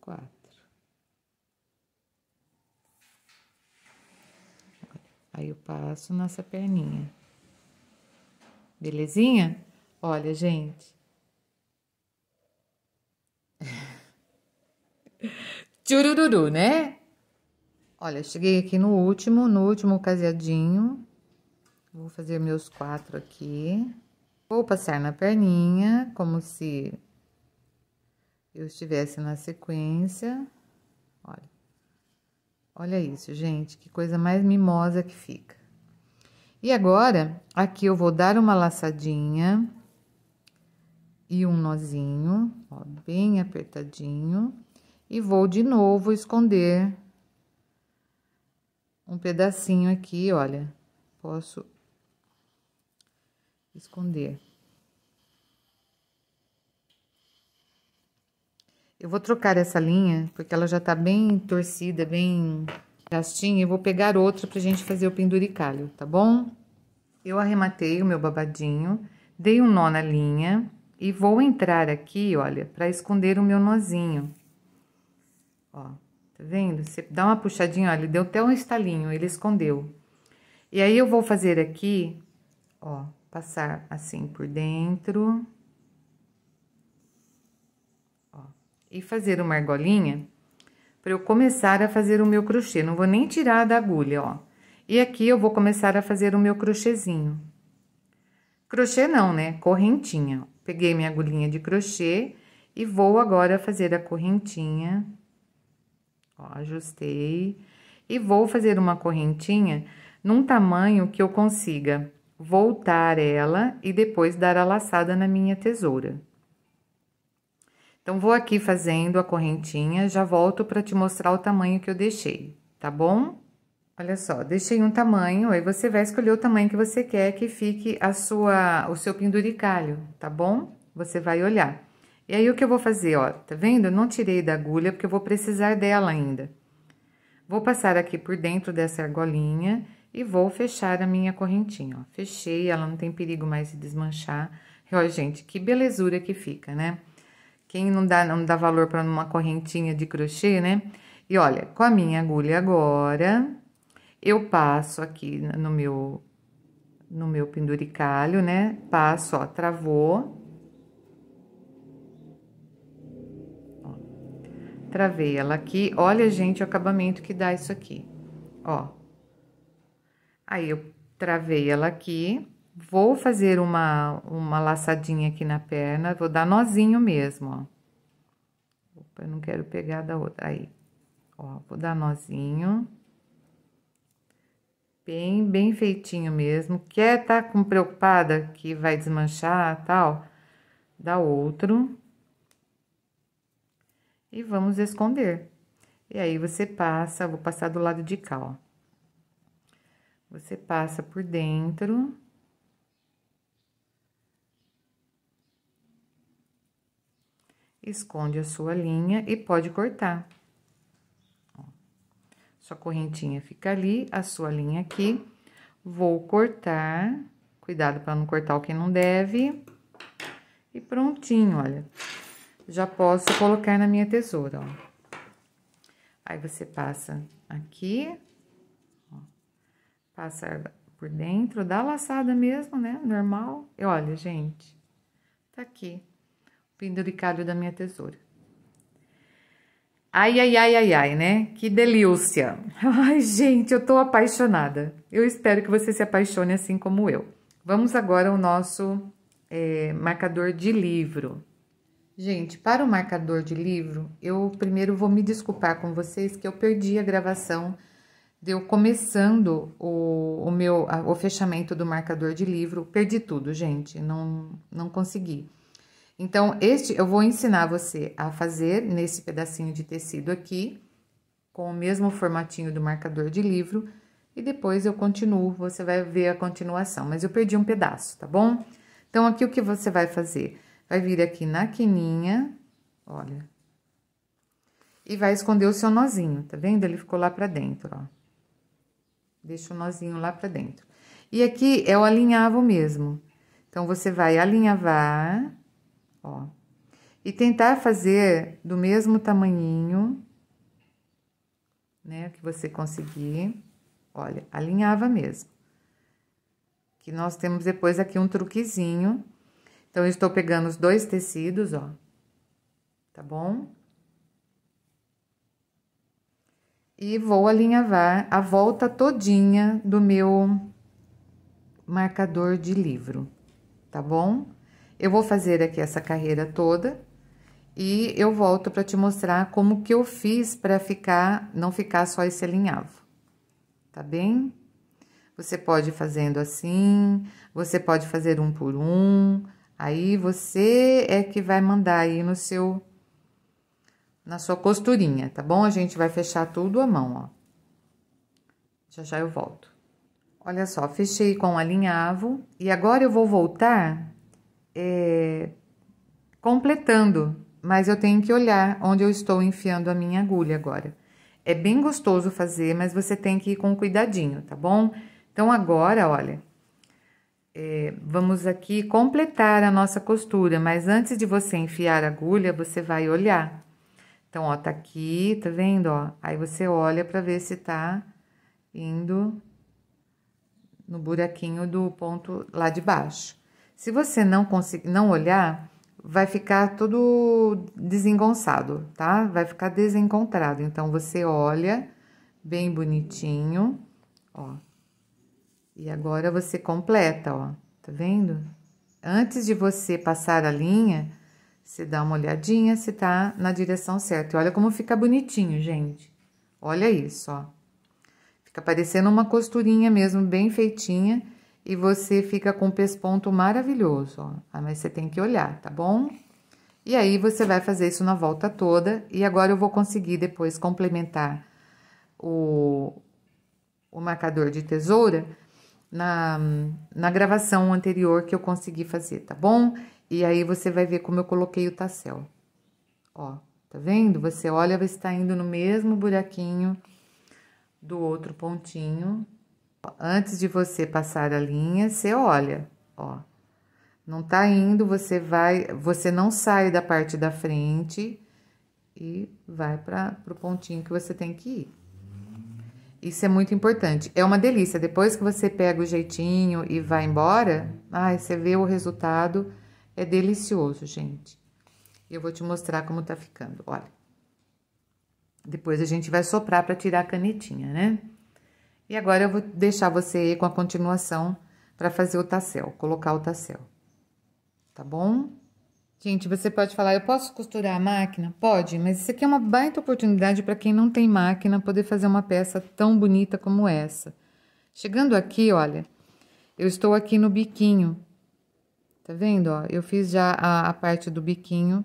Quatro. Aí eu passo nossa perninha. Belezinha? Olha, gente. [laughs] Tchurururu, né? Olha, cheguei aqui no último, no último caseadinho. Vou fazer meus quatro aqui. Vou passar na perninha, como se eu estivesse na sequência. Olha. Olha isso, gente, que coisa mais mimosa que fica. E agora, aqui eu vou dar uma laçadinha e um nozinho, ó, bem apertadinho. E vou de novo esconder um pedacinho aqui, olha, posso esconder. Eu vou trocar essa linha, porque ela já tá bem torcida, bem gastinha, e vou pegar outra pra gente fazer o penduricalho, tá bom? Eu arrematei o meu babadinho, dei um nó na linha e vou entrar aqui, olha, pra esconder o meu nozinho. Ó. Tá vendo? Você dá uma puxadinha, olha, deu até um estalinho, ele escondeu. E aí, eu vou fazer aqui, ó, passar assim por dentro. Ó, e fazer uma argolinha para eu começar a fazer o meu crochê. Não vou nem tirar da agulha, ó. E aqui eu vou começar a fazer o meu crochêzinho. Crochê não, né? Correntinha. Peguei minha agulhinha de crochê e vou agora fazer a correntinha. Ó, ajustei e vou fazer uma correntinha num tamanho que eu consiga voltar ela e depois dar a laçada na minha tesoura. Então, vou aqui fazendo a correntinha, já volto para te mostrar o tamanho que eu deixei, tá bom? Olha só, deixei um tamanho, aí você vai escolher o tamanho que você quer que fique a sua, o seu penduricalho, tá bom? Você vai olhar. E aí o que eu vou fazer, ó, tá vendo? Eu não tirei da agulha porque eu vou precisar dela ainda. Vou passar aqui por dentro dessa argolinha e vou fechar a minha correntinha, ó. Fechei, ela não tem perigo mais de desmanchar. E, ó, gente, que belezura que fica, né? Quem não dá, não dá valor para uma correntinha de crochê, né? E olha, com a minha agulha agora, eu passo aqui no meu no meu penduricalho, né? Passo, ó, travou, Travei ela aqui. Olha, gente, o acabamento que dá isso aqui. Ó. Aí, eu travei ela aqui. Vou fazer uma, uma laçadinha aqui na perna. Vou dar nozinho mesmo, ó. Opa, eu não quero pegar da outra. Aí. Ó, vou dar nozinho bem, bem feitinho mesmo. Quer tá com preocupada que vai desmanchar, tal, dá outro e vamos esconder. E aí você passa, vou passar do lado de cá, ó. Você passa por dentro. Esconde a sua linha e pode cortar. Sua correntinha fica ali, a sua linha aqui. Vou cortar, cuidado para não cortar o que não deve. E prontinho, olha já posso colocar na minha tesoura, ó. Aí você passa aqui, ó, passa por dentro, dá laçada mesmo, né? Normal. E olha, gente, tá aqui o penduricalho da minha tesoura. Ai, ai, ai, ai, ai, né? Que delícia! [laughs] Ai, gente, eu tô apaixonada. Eu espero que você se apaixone assim como eu. Vamos agora ao nosso é, marcador de livro. Gente, para o marcador de livro, eu primeiro vou me desculpar com vocês que eu perdi a gravação de eu começando o, o meu o fechamento do marcador de livro. Perdi tudo, gente, não não consegui. Então, este eu vou ensinar você a fazer nesse pedacinho de tecido aqui, com o mesmo formatinho do marcador de livro, e depois eu continuo, você vai ver a continuação, mas eu perdi um pedaço, tá bom? Então, aqui o que você vai fazer? vai vir aqui na quininha, olha, e vai esconder o seu nozinho, tá vendo? Ele ficou lá pra dentro, ó. Deixa o nozinho lá pra dentro. E aqui é o alinhavo mesmo. Então, você vai alinhavar, ó, e tentar fazer do mesmo tamanhinho, né, que você conseguir. Olha, alinhava mesmo. Que nós temos depois aqui um truquezinho então, eu estou pegando os dois tecidos, ó, tá bom? E vou alinhavar a volta todinha do meu marcador de livro, tá bom? Eu vou fazer aqui essa carreira toda e eu volto para te mostrar como que eu fiz para ficar, não ficar só esse alinhavo, tá bem? Você pode fazendo assim, você pode fazer um por um, Aí você é que vai mandar aí no seu na sua costurinha, tá bom? A gente vai fechar tudo à mão, ó. Já já eu volto. Olha só, fechei com alinhavo e agora eu vou voltar é, completando, mas eu tenho que olhar onde eu estou enfiando a minha agulha agora. É bem gostoso fazer, mas você tem que ir com cuidadinho, tá bom? Então agora, olha, é, vamos aqui completar a nossa costura, mas antes de você enfiar a agulha, você vai olhar. Então, ó, tá aqui, tá vendo, ó? Aí você olha para ver se tá indo no buraquinho do ponto lá de baixo. Se você não conseguir, não olhar, vai ficar todo desengonçado, tá? Vai ficar desencontrado. Então, você olha bem bonitinho, ó, e agora você completa, ó, tá vendo? Antes de você passar a linha, você dá uma olhadinha se tá na direção certa. E olha como fica bonitinho, gente. Olha isso, ó. Fica parecendo uma costurinha mesmo, bem feitinha. E você fica com um pesponto maravilhoso, ó. Ah, mas você tem que olhar, tá bom? E aí, você vai fazer isso na volta toda. E agora eu vou conseguir depois complementar o, o marcador de tesoura na, na gravação anterior que eu consegui fazer, tá bom? E aí você vai ver como eu coloquei o tassel. Ó, tá vendo? Você olha, vai estar tá indo no mesmo buraquinho do outro pontinho. Antes de você passar a linha, você olha, ó. Não tá indo, você vai, você não sai da parte da frente e vai para o pontinho que você tem que ir. Isso é muito importante. É uma delícia. Depois que você pega o jeitinho e vai embora, ai, você vê o resultado, é delicioso, gente. Eu vou te mostrar como tá ficando, olha. Depois a gente vai soprar para tirar a canetinha, né? E agora eu vou deixar você aí com a continuação para fazer o tassel, colocar o tassel. Tá bom? Gente, você pode falar, eu posso costurar a máquina? Pode, mas isso aqui é uma baita oportunidade para quem não tem máquina poder fazer uma peça tão bonita como essa. Chegando aqui, olha, eu estou aqui no biquinho. Tá vendo, ó? Eu fiz já a, a parte do biquinho.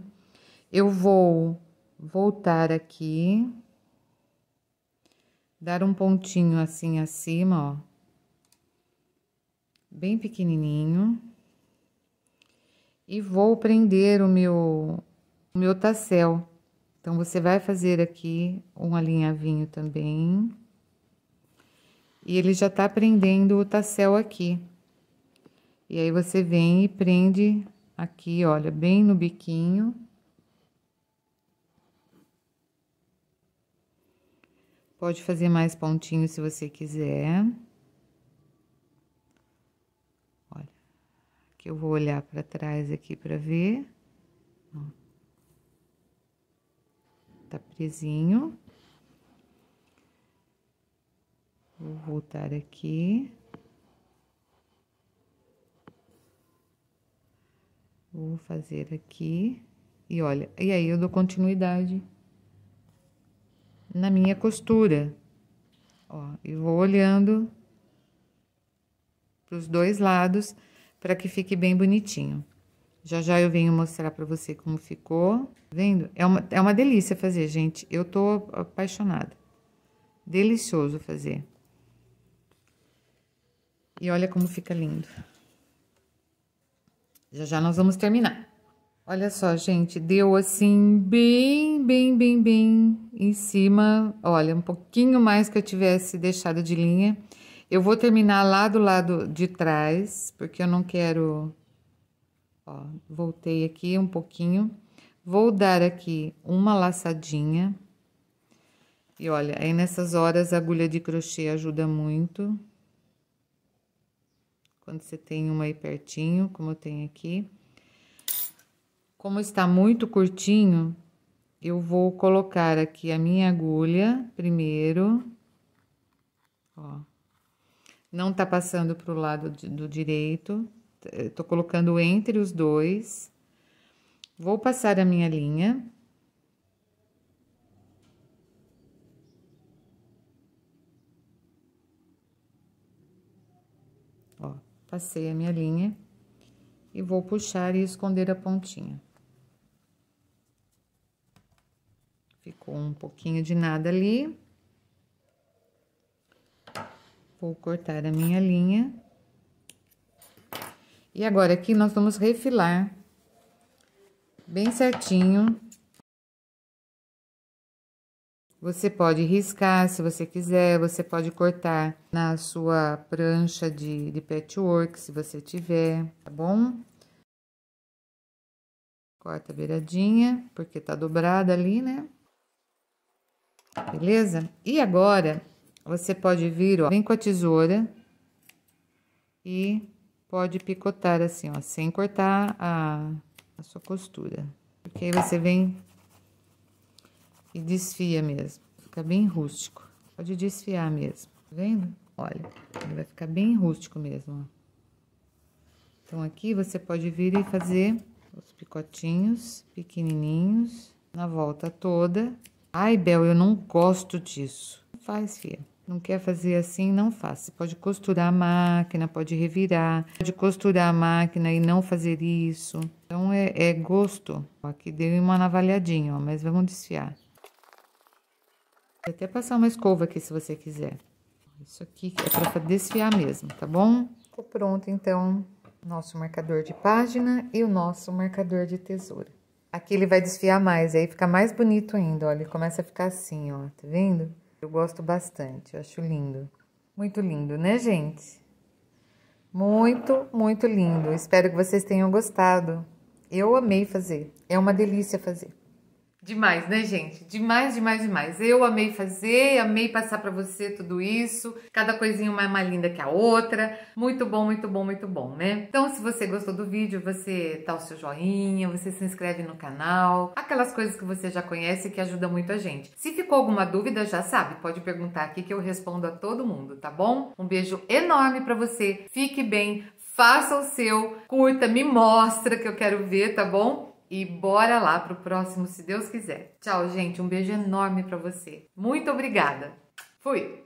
Eu vou voltar aqui. Dar um pontinho assim acima, ó. Bem pequenininho e vou prender o meu, o meu tassel. Então, você vai fazer aqui um alinhavinho também. E ele já tá prendendo o tassel aqui. E aí, você vem e prende aqui, olha, bem no biquinho. Pode fazer mais pontinhos se você quiser. que eu vou olhar para trás aqui para ver. Tá presinho. Vou voltar aqui. Vou fazer aqui. E olha, e aí eu dou continuidade na minha costura. Ó, e vou olhando para os dois lados para que fique bem bonitinho. Já já eu venho mostrar para você como ficou. Tá vendo? É uma, é uma delícia fazer, gente. Eu tô apaixonada. Delicioso fazer. E olha como fica lindo. Já já nós vamos terminar. Olha só, gente, deu assim bem, bem, bem, bem em cima. Olha, um pouquinho mais que eu tivesse deixado de linha. Eu vou terminar lá do lado de trás, porque eu não quero... Ó, voltei aqui um pouquinho. Vou dar aqui uma laçadinha. E olha, aí nessas horas a agulha de crochê ajuda muito. Quando você tem uma aí pertinho, como eu tenho aqui. Como está muito curtinho, eu vou colocar aqui a minha agulha primeiro. Ó não tá passando para o lado do direito, eh, tô colocando entre os dois. Vou passar a minha linha. Ó, passei a minha linha e vou puxar e esconder a pontinha. Ficou um pouquinho de nada ali. Vou cortar a minha linha. E agora aqui nós vamos refilar bem certinho. Você pode riscar se você quiser, você pode cortar na sua prancha de, de patchwork, se você tiver, tá bom? Corta a beiradinha, porque tá dobrada ali, né? Beleza? E agora, você pode vir, ó, vem com a tesoura e pode picotar assim, ó, sem cortar a, a sua costura. Porque aí você vem e desfia mesmo. Fica bem rústico. Pode desfiar mesmo, tá vendo? Olha, ele vai ficar bem rústico mesmo, ó. Então, aqui você pode vir e fazer os picotinhos pequenininhos na volta toda. Ai, Bel, eu não gosto disso. Faz, filha. Não quer fazer assim, não faça. Você pode costurar a máquina, pode revirar, pode costurar a máquina e não fazer isso. Então é, é gosto. Aqui deu uma navalhadinha, ó, mas vamos desfiar. Vou até passar uma escova aqui se você quiser. Isso aqui é para desfiar mesmo, tá bom? pronto então nosso marcador de página e o nosso marcador de tesoura. Aqui ele vai desfiar mais, aí fica mais bonito ainda, olha, ele começa a ficar assim, ó, tá vendo? Eu gosto bastante, eu acho lindo. Muito lindo, né, gente? Muito, muito lindo. Espero que vocês tenham gostado. Eu amei fazer. É uma delícia fazer. Demais, né, gente? Demais, demais, demais. Eu amei fazer, amei passar para você tudo isso. Cada coisinha uma é mais linda que a outra. Muito bom, muito bom, muito bom, né? Então, se você gostou do vídeo, você dá o seu joinha, você se inscreve no canal. Aquelas coisas que você já conhece que ajudam muito a gente. Se ficou alguma dúvida, já sabe, pode perguntar aqui que eu respondo a todo mundo, tá bom? Um beijo enorme para você. Fique bem, faça o seu, curta, me mostra que eu quero ver, tá bom? E bora lá pro próximo, se Deus quiser. Tchau, gente. Um beijo enorme para você. Muito obrigada. Fui.